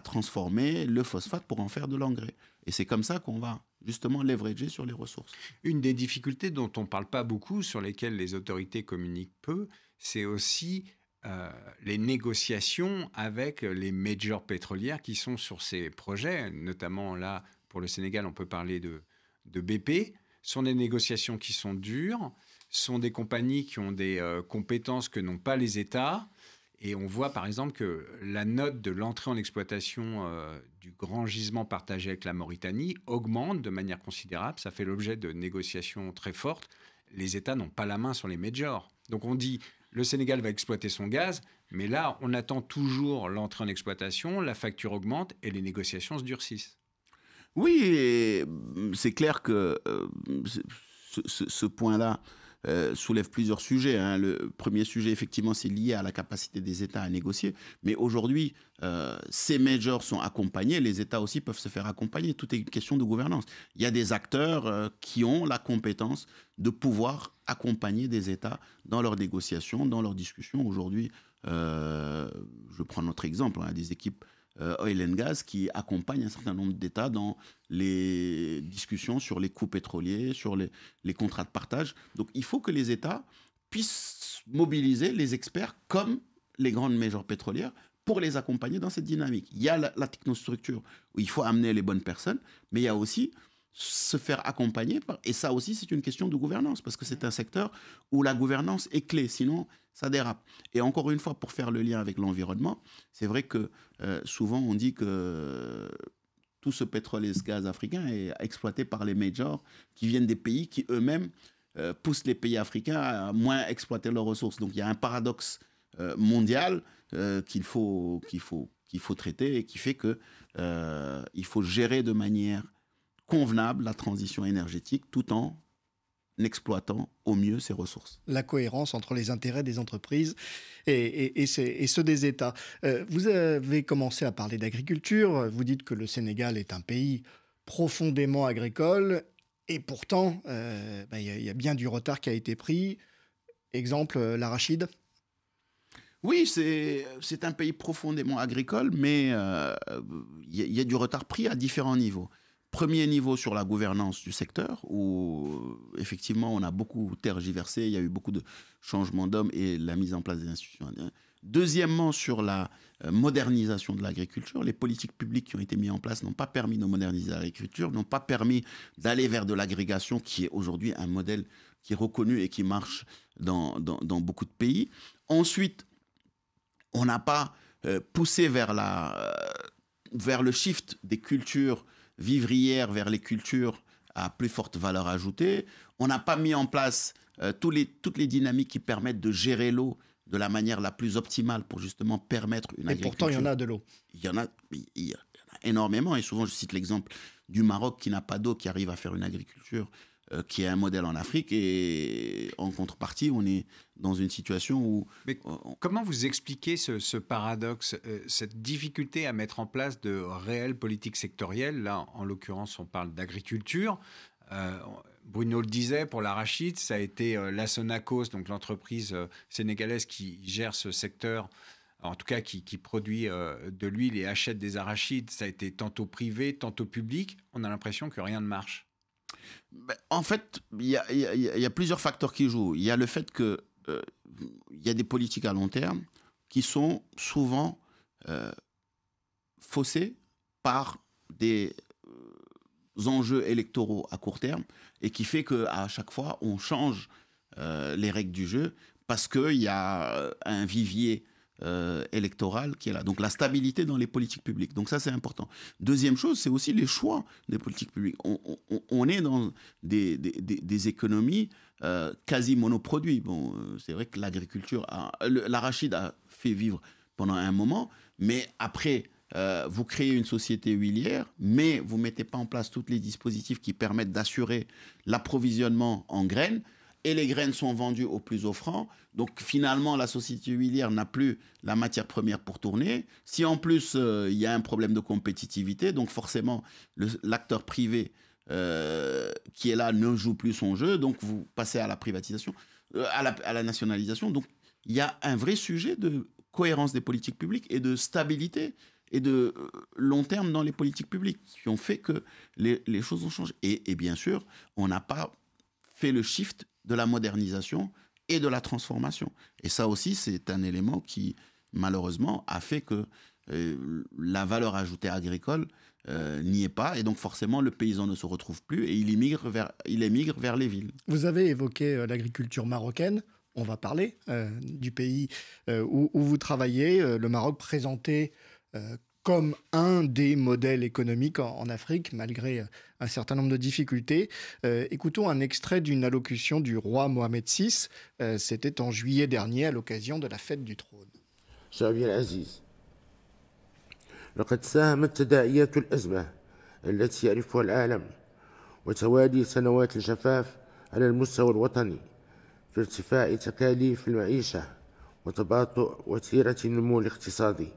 transformer le phosphate pour en faire de l'engrais. Et c'est comme ça qu'on va justement leverager sur les ressources. Une des difficultés dont on ne parle pas beaucoup, sur lesquelles les autorités communiquent peu, c'est aussi euh, les négociations avec les majors pétrolières qui sont sur ces projets, notamment là, pour le Sénégal, on peut parler de, de BP. Ce sont des négociations qui sont dures sont des compagnies qui ont des euh, compétences que n'ont pas les États. Et on voit par exemple que la note de l'entrée en exploitation euh, du grand gisement partagé avec la Mauritanie augmente de manière considérable. Ça fait l'objet de négociations très fortes. Les États n'ont pas la main sur les majors. Donc on dit le Sénégal va exploiter son gaz, mais là on attend toujours l'entrée en exploitation, la facture augmente et les négociations se durcissent. Oui, mm, c'est clair que euh, ce point-là euh, soulève plusieurs sujets. Hein. Le premier sujet, effectivement, c'est lié à la capacité des États à négocier. Mais aujourd'hui, euh, ces majors sont accompagnés, les États aussi peuvent se faire accompagner. Tout est une question de gouvernance. Il y a des acteurs euh, qui ont la compétence de pouvoir accompagner des États dans leurs négociations, dans leurs discussions. Aujourd'hui, je prends notre exemple, a hein, des équipes euh, oil and Gas qui accompagne un certain nombre d'États dans les discussions sur les coûts pétroliers, sur les, contrats de partage. Donc il faut que les États puissent mobiliser les experts comme les grandes majors pétrolières pour les accompagner dans cette dynamique. Il y a la, la, technostructure où il faut amener les bonnes personnes, mais il y a aussi se faire accompagner. Et ça aussi, c'est une question de gouvernance, parce que c'est un secteur où la gouvernance est clé, sinon ça dérape. Et encore une fois, pour faire le lien avec l'environnement, c'est vrai que euh, souvent on dit que tout ce pétrole et ce gaz africain est exploité par les majors qui viennent des pays qui eux-mêmes euh, poussent les pays africains à moins exploiter leurs ressources. Donc il y a un paradoxe euh, mondial qu'il faut, qu'il faut, qu'il faut traiter et qui fait qu'il il faut gérer de manière convenable la transition énergétique tout en exploitant au mieux ses ressources. La cohérence entre les intérêts des entreprises et, ceux des États. Euh, vous avez commencé à parler d'agriculture, vous dites que le Sénégal est un pays profondément agricole, et pourtant, euh, bah, il y, a bien du retard qui a été pris. Exemple, l'arachide. Oui, c'est un pays profondément agricole, mais euh, il y, a du retard pris à différents niveaux. Premier niveau sur la gouvernance du secteur, où euh, effectivement on a beaucoup tergiversé, il y a eu beaucoup de changements d'hommes et la mise en place des institutions Deuxièmement, sur la euh, modernisation de l'agriculture, les politiques publiques qui ont été mises en place n'ont pas permis de moderniser l'agriculture, n'ont pas permis d'aller vers de l'agrégation qui est aujourd'hui un modèle qui est reconnu et qui marche dans, beaucoup de pays. Ensuite, on n'a pas euh, poussé vers, la, vers le shift des cultures vivrière vers les cultures à plus forte valeur ajoutée. On n'a pas mis en place euh, tous les, toutes les dynamiques qui permettent de gérer l'eau de la manière la plus optimale pour justement permettre une agriculture. Et pourtant, il y en a de l'eau. Il y en a, il y en a énormément. Et souvent, je cite l'exemple du Maroc qui n'a pas d'eau, qui arrive à faire une agriculture euh, qui est un modèle en Afrique. Et en contrepartie, on est dans une situation où... Euh, comment vous expliquez ce, paradoxe, euh, cette difficulté à mettre en place de réelles politiques sectorielles Là, en, l'occurrence, on parle d'agriculture. Bruno le disait, pour l'arachide, ça a été la Sonacos, donc l'entreprise sénégalaise qui gère ce secteur en tout cas qui, produit de l'huile et achète des arachides, ça a été tantôt privé, tantôt public, on a l'impression que rien ne marche. Ben, en fait, il y, a, plusieurs facteurs qui jouent. Il y a le fait que euh, y a des politiques à long terme qui sont souvent euh, faussées par des euh, enjeux électoraux à court terme et qui fait que à chaque fois on change les règles du jeu parce qu'il y a un vivier euh, électorale qui est là. Donc la stabilité dans les politiques publiques. Donc ça, c'est important. Deuxième chose, c'est aussi les choix des politiques publiques. On, est dans des, économies euh, quasi monoproduits. Bon, euh, c'est vrai que l'agriculture, l'arachide a fait vivre pendant un moment, mais après... vous créez une société huilière, mais vous mettez pas en place tous les dispositifs qui permettent d'assurer l'approvisionnement en graines et les graines sont vendues au plus offrant. Donc finalement, la société huilière n'a plus la matière première pour tourner. Si en plus, euh, il y a un problème de compétitivité, donc forcément, l'acteur privé euh, qui est là ne joue plus son jeu, donc vous passez à la privatisation, euh, à, la, nationalisation. Donc il y a un vrai sujet de cohérence des politiques publiques et de stabilité et de long terme dans les politiques publiques qui ont fait que les, choses ont changé. Et, et bien sûr, on n'a pas fait le shift de la modernisation et de la transformation. Et ça aussi, c'est un élément qui, malheureusement, a fait que euh, la valeur ajoutée agricole euh, n'y est pas et donc forcément le paysan ne se retrouve plus et il émigre vers, il émigre vers les villes. Vous avez évoqué euh, l'agriculture marocaine. On va parler du pays où, où, vous travaillez. le Maroc présenté comme un des modèles économiques en, Afrique, malgré euh, un certain nombre de difficultés. Euh, écoutons un extrait d'une allocution du roi Mohamed VI. Euh, c'était en juillet dernier à l'occasion de la fête du trône. شعبي العزيز لقد ساهمت تداعيات الأزمة التي يعرفها العالم وتوالي سنوات الجفاف على المستوى الوطني في ارتفاع تكاليف المعيشة وتباطؤ وتيرة النمو الاقتصادي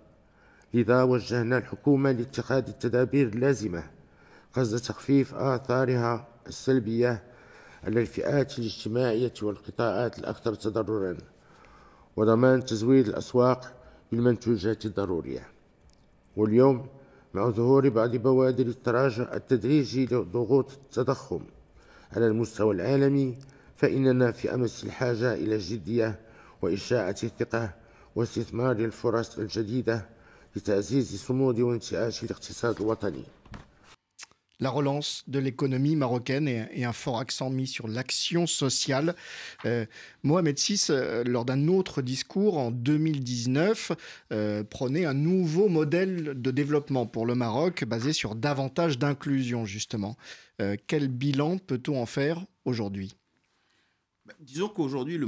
لذا وجهنا الحكومة لاتخاذ التدابير اللازمة قصد تخفيف آثارها السلبية على الفئات الاجتماعية والقطاعات الأكثر تضررا وضمان تزويد الأسواق بالمنتوجات الضرورية واليوم مع ظهور بعض بوادر التراجع التدريجي لضغوط التضخم على المستوى العالمي فإننا في أمس الحاجة إلى الجدية وإشاعة الثقة واستثمار الفرص الجديدة la relance de l'économie marocaine et, un fort accent mis sur l'action sociale. Euh, Mohamed VI, euh, lors d'un autre discours en 2019, euh, prenait un nouveau modèle de développement pour le Maroc basé sur davantage d'inclusion, justement. quel bilan peut-on en faire aujourd'hui Disons qu'aujourd'hui, le,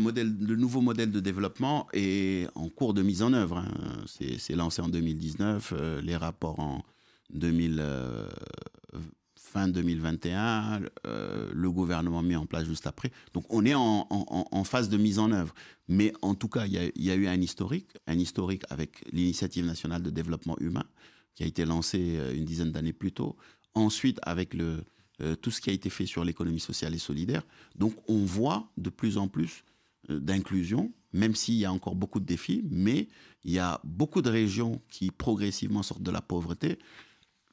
nouveau modèle de développement est en cours de mise en œuvre. Hein. C'est lancé en 2019, euh, les rapports en 2000, euh, fin 2021, euh, le gouvernement mis en place juste après. Donc on est en, phase de mise en œuvre. Mais en tout cas, il y, a eu un historique, un historique avec l'initiative nationale de développement humain qui a été lancée une dizaine d'années plus tôt. Ensuite, avec le, euh, tout ce qui a été fait sur l'économie sociale et solidaire. Donc on voit de plus en plus euh, d'inclusion, même s'il y a encore beaucoup de défis, mais il y a beaucoup de régions qui progressivement sortent de la pauvreté.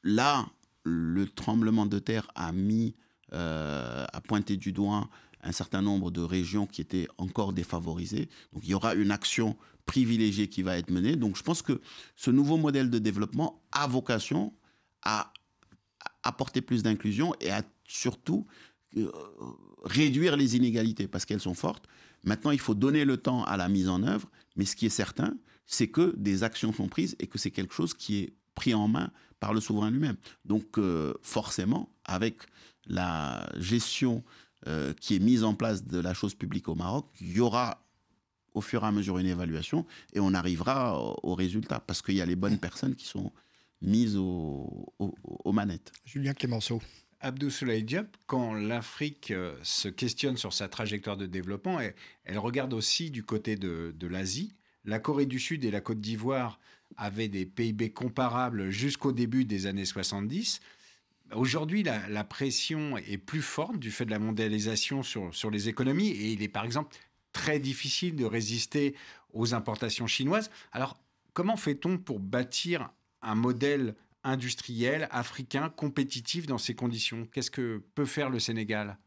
Là, le tremblement de terre a mis, euh, a pointé du doigt un certain nombre de régions qui étaient encore défavorisées. Donc il y aura une action privilégiée qui va être menée. Donc je pense que ce nouveau modèle de développement a vocation à apporter plus d'inclusion et à surtout euh, réduire les inégalités parce qu'elles sont fortes. Maintenant, il faut donner le temps à la mise en œuvre, mais ce qui est certain, c'est que des actions sont prises et que c'est quelque chose qui est pris en main par le souverain lui-même. Donc euh, forcément, avec la gestion euh, qui est mise en place de la chose publique au Maroc, il y aura au fur et à mesure une évaluation et on arrivera au résultat parce qu'il y a les bonnes personnes qui sont mise aux, manettes. Julien Clémenceau. Abdou Soulaï Diop, quand l'Afrique euh, se questionne sur sa trajectoire de développement, elle, elle regarde aussi du côté de, l'Asie. La Corée du Sud et la Côte d'Ivoire avaient des PIB comparables jusqu'au début des années 70. Aujourd'hui, la, la, pression est plus forte du fait de la mondialisation sur, sur les économies et il est par exemple très difficile de résister aux importations chinoises. Alors, comment fait-on pour bâtir un modèle industriel africain compétitif dans ces conditions Qu'est-ce que peut faire le Sénégal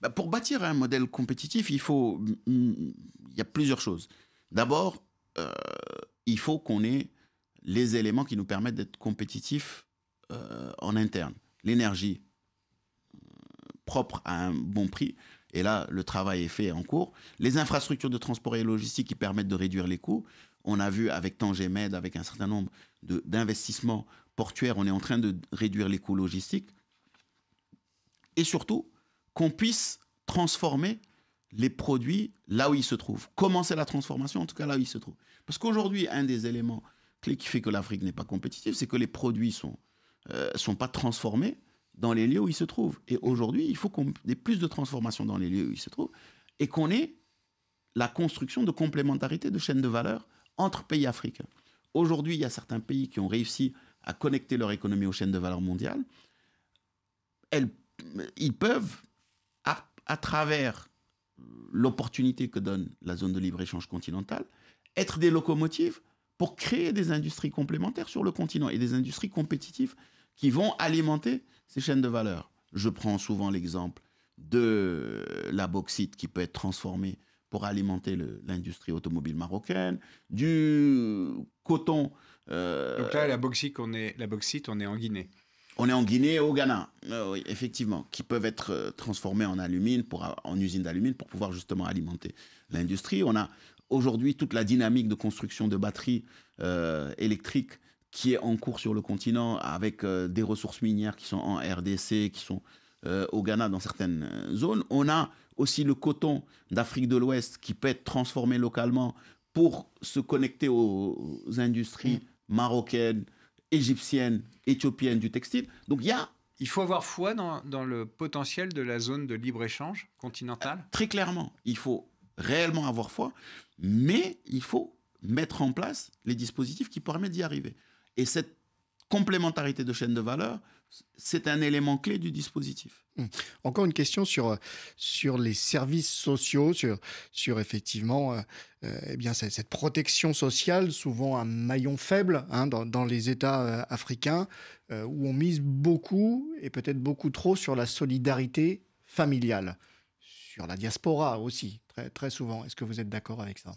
bah, Pour bâtir un modèle compétitif, il faut, il y a plusieurs choses. D'abord, euh, il faut qu'on ait les éléments qui nous permettent d'être compétitifs euh, en interne. L'énergie euh, propre à un bon prix, et là, le travail est fait en cours. Les infrastructures de transport et logistique qui permettent de réduire les coûts. On a vu avec Tangemed, avec un certain nombre d'investissements portuaires, on est en train de réduire les coûts logistiques. Et surtout, qu'on puisse transformer les produits là où ils se trouvent. Commencer la transformation, en tout cas là où ils se trouvent. Parce qu'aujourd'hui, un des éléments clés qui fait que l'Afrique n'est pas compétitive, c'est que les produits ne sont, euh, sont pas transformés dans les lieux où ils se trouvent. Et aujourd'hui, il faut qu'on ait plus de transformation dans les lieux où ils se trouvent et qu'on ait la construction de complémentarité de chaînes de valeur entre pays africains. Aujourd'hui, il y a certains pays qui ont réussi à connecter leur économie aux chaînes de valeur mondiales. ils peuvent, à, à travers l'opportunité que donne la zone de libre-échange continentale, être des locomotives pour créer des industries complémentaires sur le continent et des industries compétitives qui vont alimenter ces chaînes de valeur. Je prends souvent l'exemple de la bauxite qui peut être transformée pour alimenter l'industrie automobile marocaine, du coton. Euh, Donc là, la bauxite, on est, la on est en Guinée. On est en Guinée et au Ghana, euh, effectivement, qui peuvent être euh, transformés en alumine, pour, en usine d'alumine, pour pouvoir justement alimenter l'industrie. On a aujourd'hui toute la dynamique de construction de batteries électriques qui est en cours sur le continent avec des ressources minières qui sont en RDC, qui sont au Ghana dans certaines zones. On a aussi le coton d'Afrique de l'Ouest qui peut être transformé localement pour se connecter aux industries mm. marocaines, égyptiennes, éthiopiennes du textile. Donc il y a... Il faut avoir foi dans, dans le potentiel de la zone de libre-échange continentale euh, Très clairement, il faut réellement avoir foi, mais il faut mettre en place les dispositifs qui permettent d'y arriver. Et cette complémentarité de chaîne de valeur, c'est un élément clé du dispositif. Mmh. Encore une question sur, euh, sur les services sociaux, sur, sur effectivement euh, euh, eh bien, cette protection sociale, souvent un maillon faible hein, dans, les États africains, où on mise beaucoup et peut-être beaucoup trop sur la solidarité familiale, sur la diaspora aussi, très, très souvent. Est-ce que vous êtes d'accord avec ça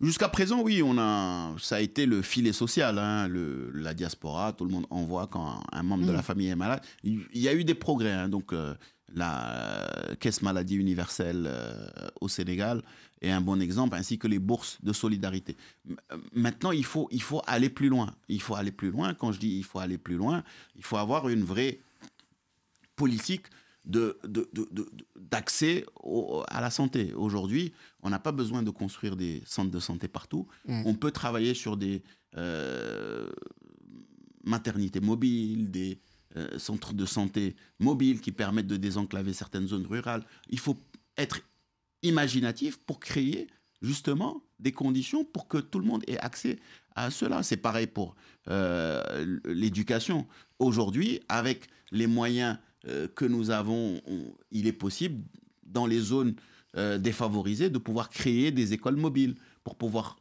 Jusqu'à présent, oui, on a, ça a été le filet social, hein, le, la diaspora, tout le monde envoie quand un membre de la mm. famille est malade. Il y a eu des progrès, hein, donc euh, la euh, caisse maladie universelle euh, au Sénégal est un bon exemple, ainsi que les bourses de solidarité. Maintenant, il faut, il faut aller plus loin. Il faut aller plus loin. Quand je dis il faut aller plus loin, il faut avoir une vraie politique d'accès à la santé. Aujourd'hui, on n'a pas besoin de construire des centres de santé partout. On peut travailler sur des euh, maternités mobiles, des euh, centres de santé mobiles qui permettent de désenclaver certaines zones rurales. Il faut être imaginatif pour créer justement des conditions pour que tout le monde ait accès à cela. C'est pareil pour euh, l'éducation. Aujourd'hui, avec les moyens euh, que nous avons, il est possible, dans les zones euh, défavorisées, de pouvoir créer des écoles mobiles pour pouvoir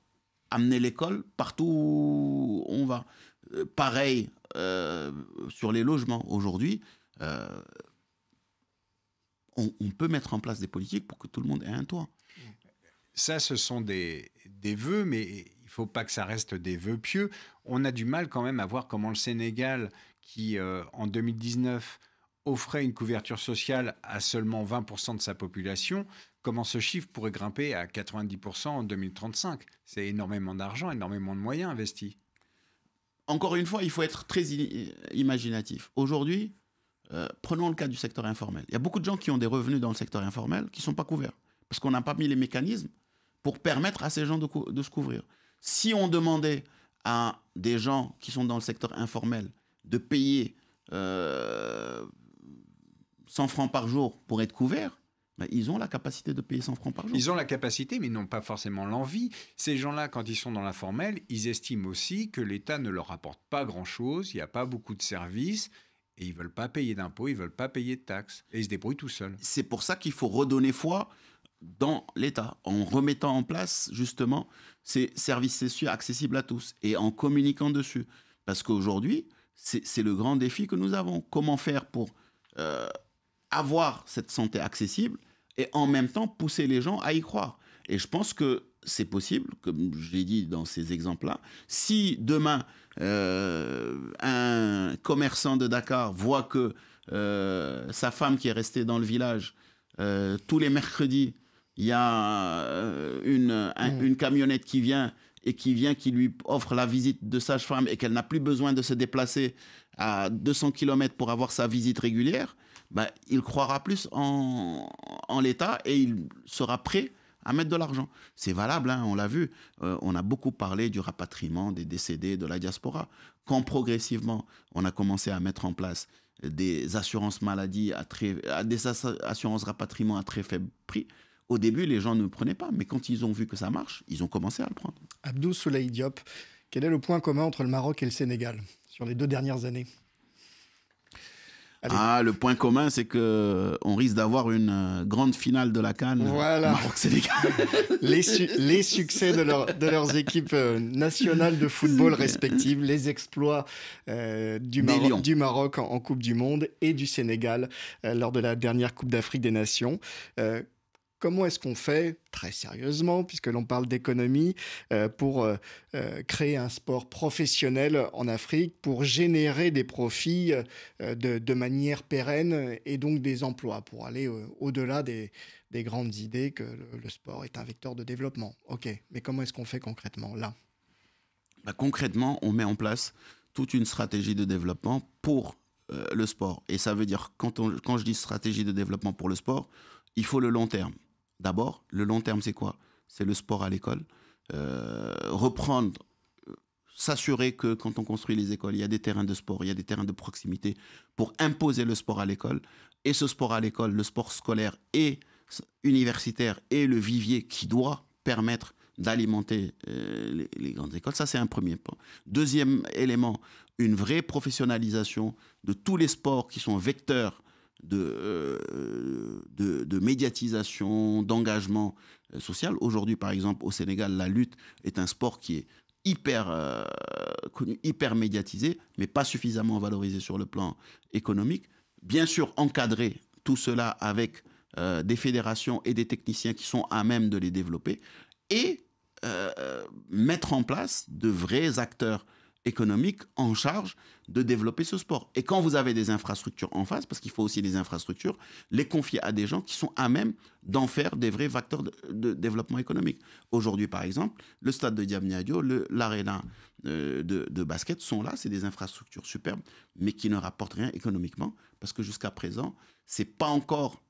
amener l'école partout où on va. Euh, pareil sur les logements. Aujourd'hui, on, peut mettre en place des politiques pour que tout le monde ait un toit. Ça, ce sont des, des vœux, mais il ne faut pas que ça reste des vœux pieux. On a du mal quand même à voir comment le Sénégal, qui en 2019 offrait une couverture sociale à seulement 20% de sa population, comment ce chiffre pourrait grimper à 90% en 2035 C'est énormément d'argent, énormément de moyens investis. Encore une fois, il faut être très imaginatif. Aujourd'hui, euh, prenons le cas du secteur informel. Il y a beaucoup de gens qui ont des revenus dans le secteur informel qui ne sont pas couverts, parce qu'on n'a pas mis les mécanismes pour permettre à ces gens de, de se couvrir. Si on demandait à des gens qui sont dans le secteur informel de payer euh, 100 francs par jour pour être couvert, ben, ils ont la capacité de payer 100 francs par jour. Ils ont la capacité, mais ils n'ont pas forcément l'envie. Ces gens-là, quand ils sont dans l'informel, ils estiment aussi que l'État ne leur apporte pas grand-chose, il n'y a pas beaucoup de services, et ils ne veulent pas payer d'impôts, ils ne veulent pas payer de taxes, et ils se débrouillent tout seuls. C'est pour ça qu'il faut redonner foi dans l'État, en remettant en place justement ces services accessibles à tous, et en communiquant dessus. Parce qu'aujourd'hui, c'est le grand défi que nous avons. Comment faire pour... Euh, avoir cette santé accessible et en même temps pousser les gens à y croire. Et je pense que c'est possible, comme je l'ai dit dans ces exemples-là. Si demain, euh, un commerçant de Dakar voit que euh, sa femme qui est restée dans le village euh, tous les mercredis, il y a mm. une, camionnette qui vient et qui vient, qui lui offre la visite de sage-femme et qu'elle n'a plus besoin de se déplacer à 200 km pour avoir sa visite régulière, bah, il croira plus en, l'État et il sera prêt à mettre de l'argent. C'est valable, hein, on l'a vu. Euh, on a beaucoup parlé du rapatriement des décédés de la diaspora. Quand progressivement, on a commencé à mettre en place des assurances maladie à des assurances rapatriement à très faible prix, au début, les gens ne le prenaient pas. Mais quand ils ont vu que ça marche, ils ont commencé à le prendre. Abdou Soulaï Diop, quel est le point commun entre le Maroc et le Sénégal sur les deux dernières années ah, le point commun, c'est que on risque d'avoir une euh, grande finale de la Cannes. Voilà. Maroc-Sénégal. [LAUGHS] les, succès de, leurs équipes euh, nationales de football respectives, les exploits euh, du, Maroc, en, Coupe du Monde et du Sénégal lors de la dernière Coupe d'Afrique des Nations comment est-ce qu'on fait, très sérieusement, puisque l'on parle d'économie, euh, pour euh, euh, créer un sport professionnel en Afrique, pour générer des profits de, manière pérenne et donc des emplois, pour aller au-delà des, grandes idées que le, sport est un vecteur de développement. OK, mais comment est-ce qu'on fait concrètement là bah, Concrètement, on met en place toute une stratégie de développement pour le sport. Et ça veut dire, quand, on, quand je dis stratégie de développement pour le sport, il faut le long terme d'abord, le long terme, c'est quoi C'est le sport à l'école. Euh, reprendre, euh, s'assurer que quand on construit les écoles, il y a des terrains de sport, il y a des terrains de proximité pour imposer le sport à l'école. Et ce sport à l'école, le sport scolaire et universitaire et le vivier qui doit permettre d'alimenter euh, les, les, grandes écoles. Ça, c'est un premier point. Deuxième élément, une vraie professionnalisation de tous les sports qui sont vecteurs euh, de, de, médiatisation, d'engagement euh, social. Aujourd'hui, par exemple, au Sénégal, la lutte est un sport qui est hyper euh, hyper médiatisé, mais pas suffisamment valorisé sur le plan économique. Bien sûr, encadrer tout cela avec des fédérations et des techniciens qui sont à même de les développer et mettre en place de vrais acteurs économique en charge de développer ce sport. Et quand vous avez des infrastructures en face, parce qu'il faut aussi des infrastructures, les confier à des gens qui sont à même d'en faire des vrais facteurs de, développement économique. Aujourd'hui, par exemple, le stade de Diamniadio, l'aréna euh, de, basket sont là, c'est des infrastructures superbes, mais qui ne rapportent rien économiquement, parce que jusqu'à présent, c'est pas encore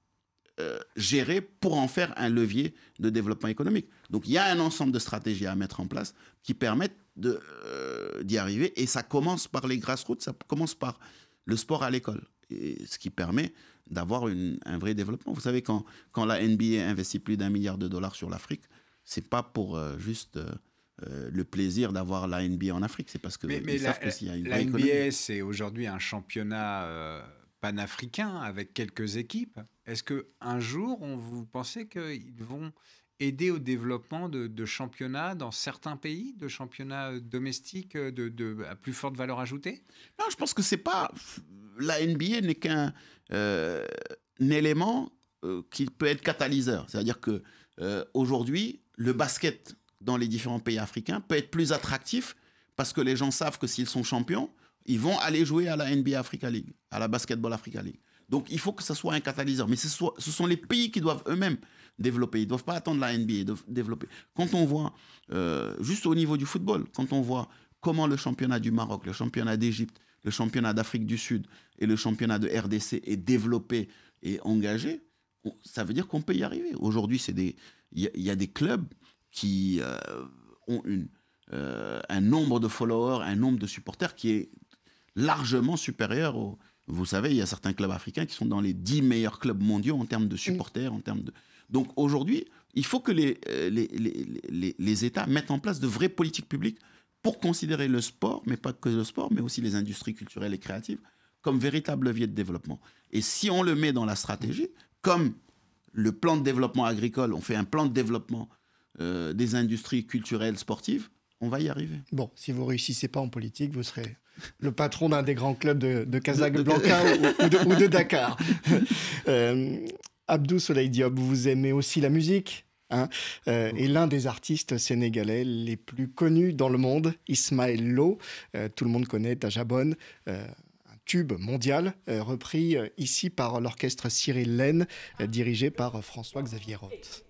euh, géré pour en faire un levier de développement économique. Donc il y a un ensemble de stratégies à mettre en place qui permettent euh, d'y arriver. Et ça commence par les grassroots, ça commence par le sport à l'école, ce qui permet d'avoir un vrai développement. Vous savez, quand, quand la NBA investit plus d'un milliard de dollars sur l'Afrique, c'est pas pour euh, juste euh, le plaisir d'avoir la NBA en Afrique, c'est parce que mais, savent la, la NBA, c'est aujourd'hui un championnat panafricain avec quelques équipes. Est-ce que un jour, on, vous pensez qu'ils vont aider au développement de, championnats dans certains pays, de championnats euh, domestiques euh, de, à plus forte valeur ajoutée Non, je pense que c'est pas. La NBA n'est qu'un euh, élément qui peut être catalyseur. C'est-à-dire que aujourd'hui, le basket dans les différents pays africains peut être plus attractif parce que les gens savent que s'ils sont champions, ils vont aller jouer à la NBA Africa League, à la Basketball Africa League. Donc il faut que ça soit un catalyseur. Mais ce sont les pays qui doivent eux-mêmes développer. Ils ne doivent pas attendre la NBA, ils doivent développer. Quand on voit, euh, juste au niveau du football, quand on voit comment le championnat du Maroc, le championnat d'Égypte, le championnat d'Afrique du Sud et le championnat de RDC est développé et engagé, ça veut dire qu'on peut y arriver. Aujourd'hui, il y, a des clubs qui euh, ont une, euh, un nombre de followers, un nombre de supporters qui est largement supérieur au... Vous savez, il y a certains clubs africains qui sont dans les 10 meilleurs clubs mondiaux en termes de supporters, en termes de, donc aujourd'hui, il faut que euh, les les, les, les, États mettent en place de vraies politiques publiques pour considérer le sport, mais pas que le sport, mais aussi les industries culturelles et créatives, comme véritable levier de développement. Et si on le met dans la stratégie, comme le plan de développement agricole, on fait un plan de développement euh, des industries culturelles sportives, on va y arriver. Bon, si vous réussissez pas en politique, vous serez le patron d'un des grands clubs de, de Casablanca de, Ou, de, Dakar. [LAUGHS] euh, Abdou Soleil Diop, vous aimez aussi la musique hein euh, et l'un des artistes sénégalais les plus connus dans le monde, Ismaël Lo, euh, tout le monde connaît Tajabon, euh, un tube mondial repris ici par l'orchestre Cyril Laine, dirigé par François-Xavier Roth.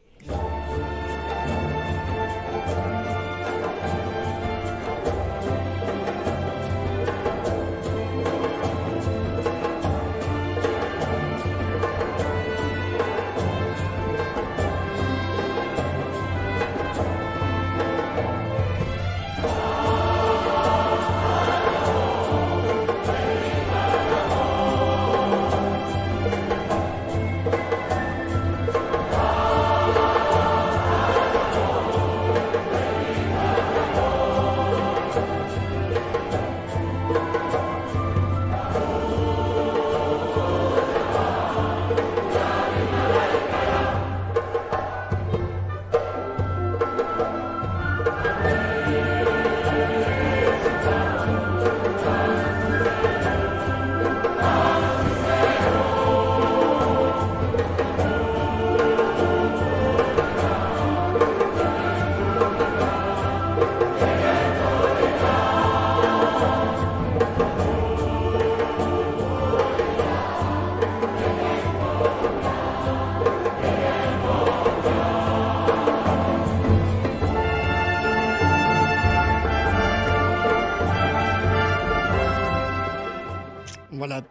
Voilà,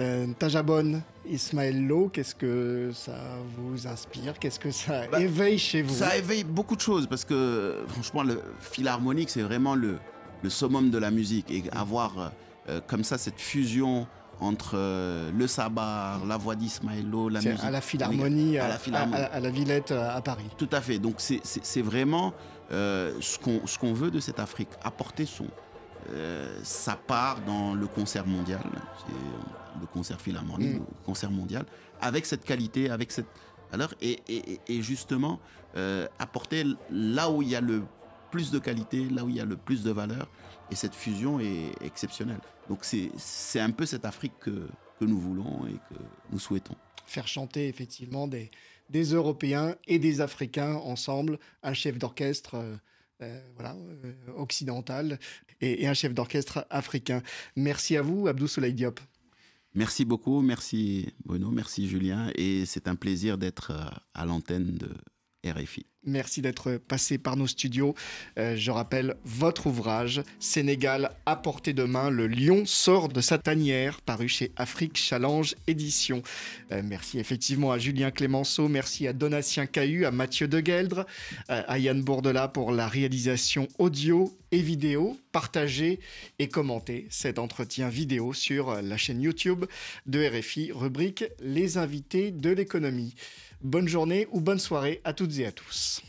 euh, Tajabon, Ismaël qu'est-ce que ça vous inspire Qu'est-ce que ça bah, éveille chez vous Ça éveille beaucoup de choses parce que franchement, le philharmonique, c'est vraiment le, le, summum de la musique. Et avoir euh, euh, comme ça cette fusion entre euh, le sabbat, la voix d'Ismaël la musique. À la philharmonie, à, la À, Villette à Paris. Tout à fait. Donc c'est vraiment ce qu'on veut de cette Afrique, apporter son, euh, ça part dans le concert mondial, euh, le concert philharmonique, mm. le concert mondial, avec cette qualité, avec cette valeur, et, justement euh, apporter là où il y a le plus de qualité, là où il y a le plus de valeur, et cette fusion est exceptionnelle. Donc c'est un peu cette Afrique que, nous voulons et que nous souhaitons. Faire chanter effectivement des, des Européens et des Africains ensemble, un chef d'orchestre. Euh, voilà, euh, occidental et, et, un chef d'orchestre africain. Merci à vous, Abdou Soleil Diop. Merci beaucoup, merci Bruno, merci Julien, et c'est un plaisir d'être euh, à l'antenne de Merci d'être passé par nos studios. Euh, je rappelle votre ouvrage, Sénégal à portée de main, le lion sort de sa tanière, paru chez Afrique Challenge Édition. Euh, merci effectivement à Julien Clémenceau, merci à Donatien Cahu, à Mathieu Degueldre, euh, à Yann Bourdelas pour la réalisation audio et vidéo. Partagez et commentez cet entretien vidéo sur la chaîne YouTube de RFI, rubrique Les invités de l'économie. Bonne journée ou bonne soirée à toutes et à tous.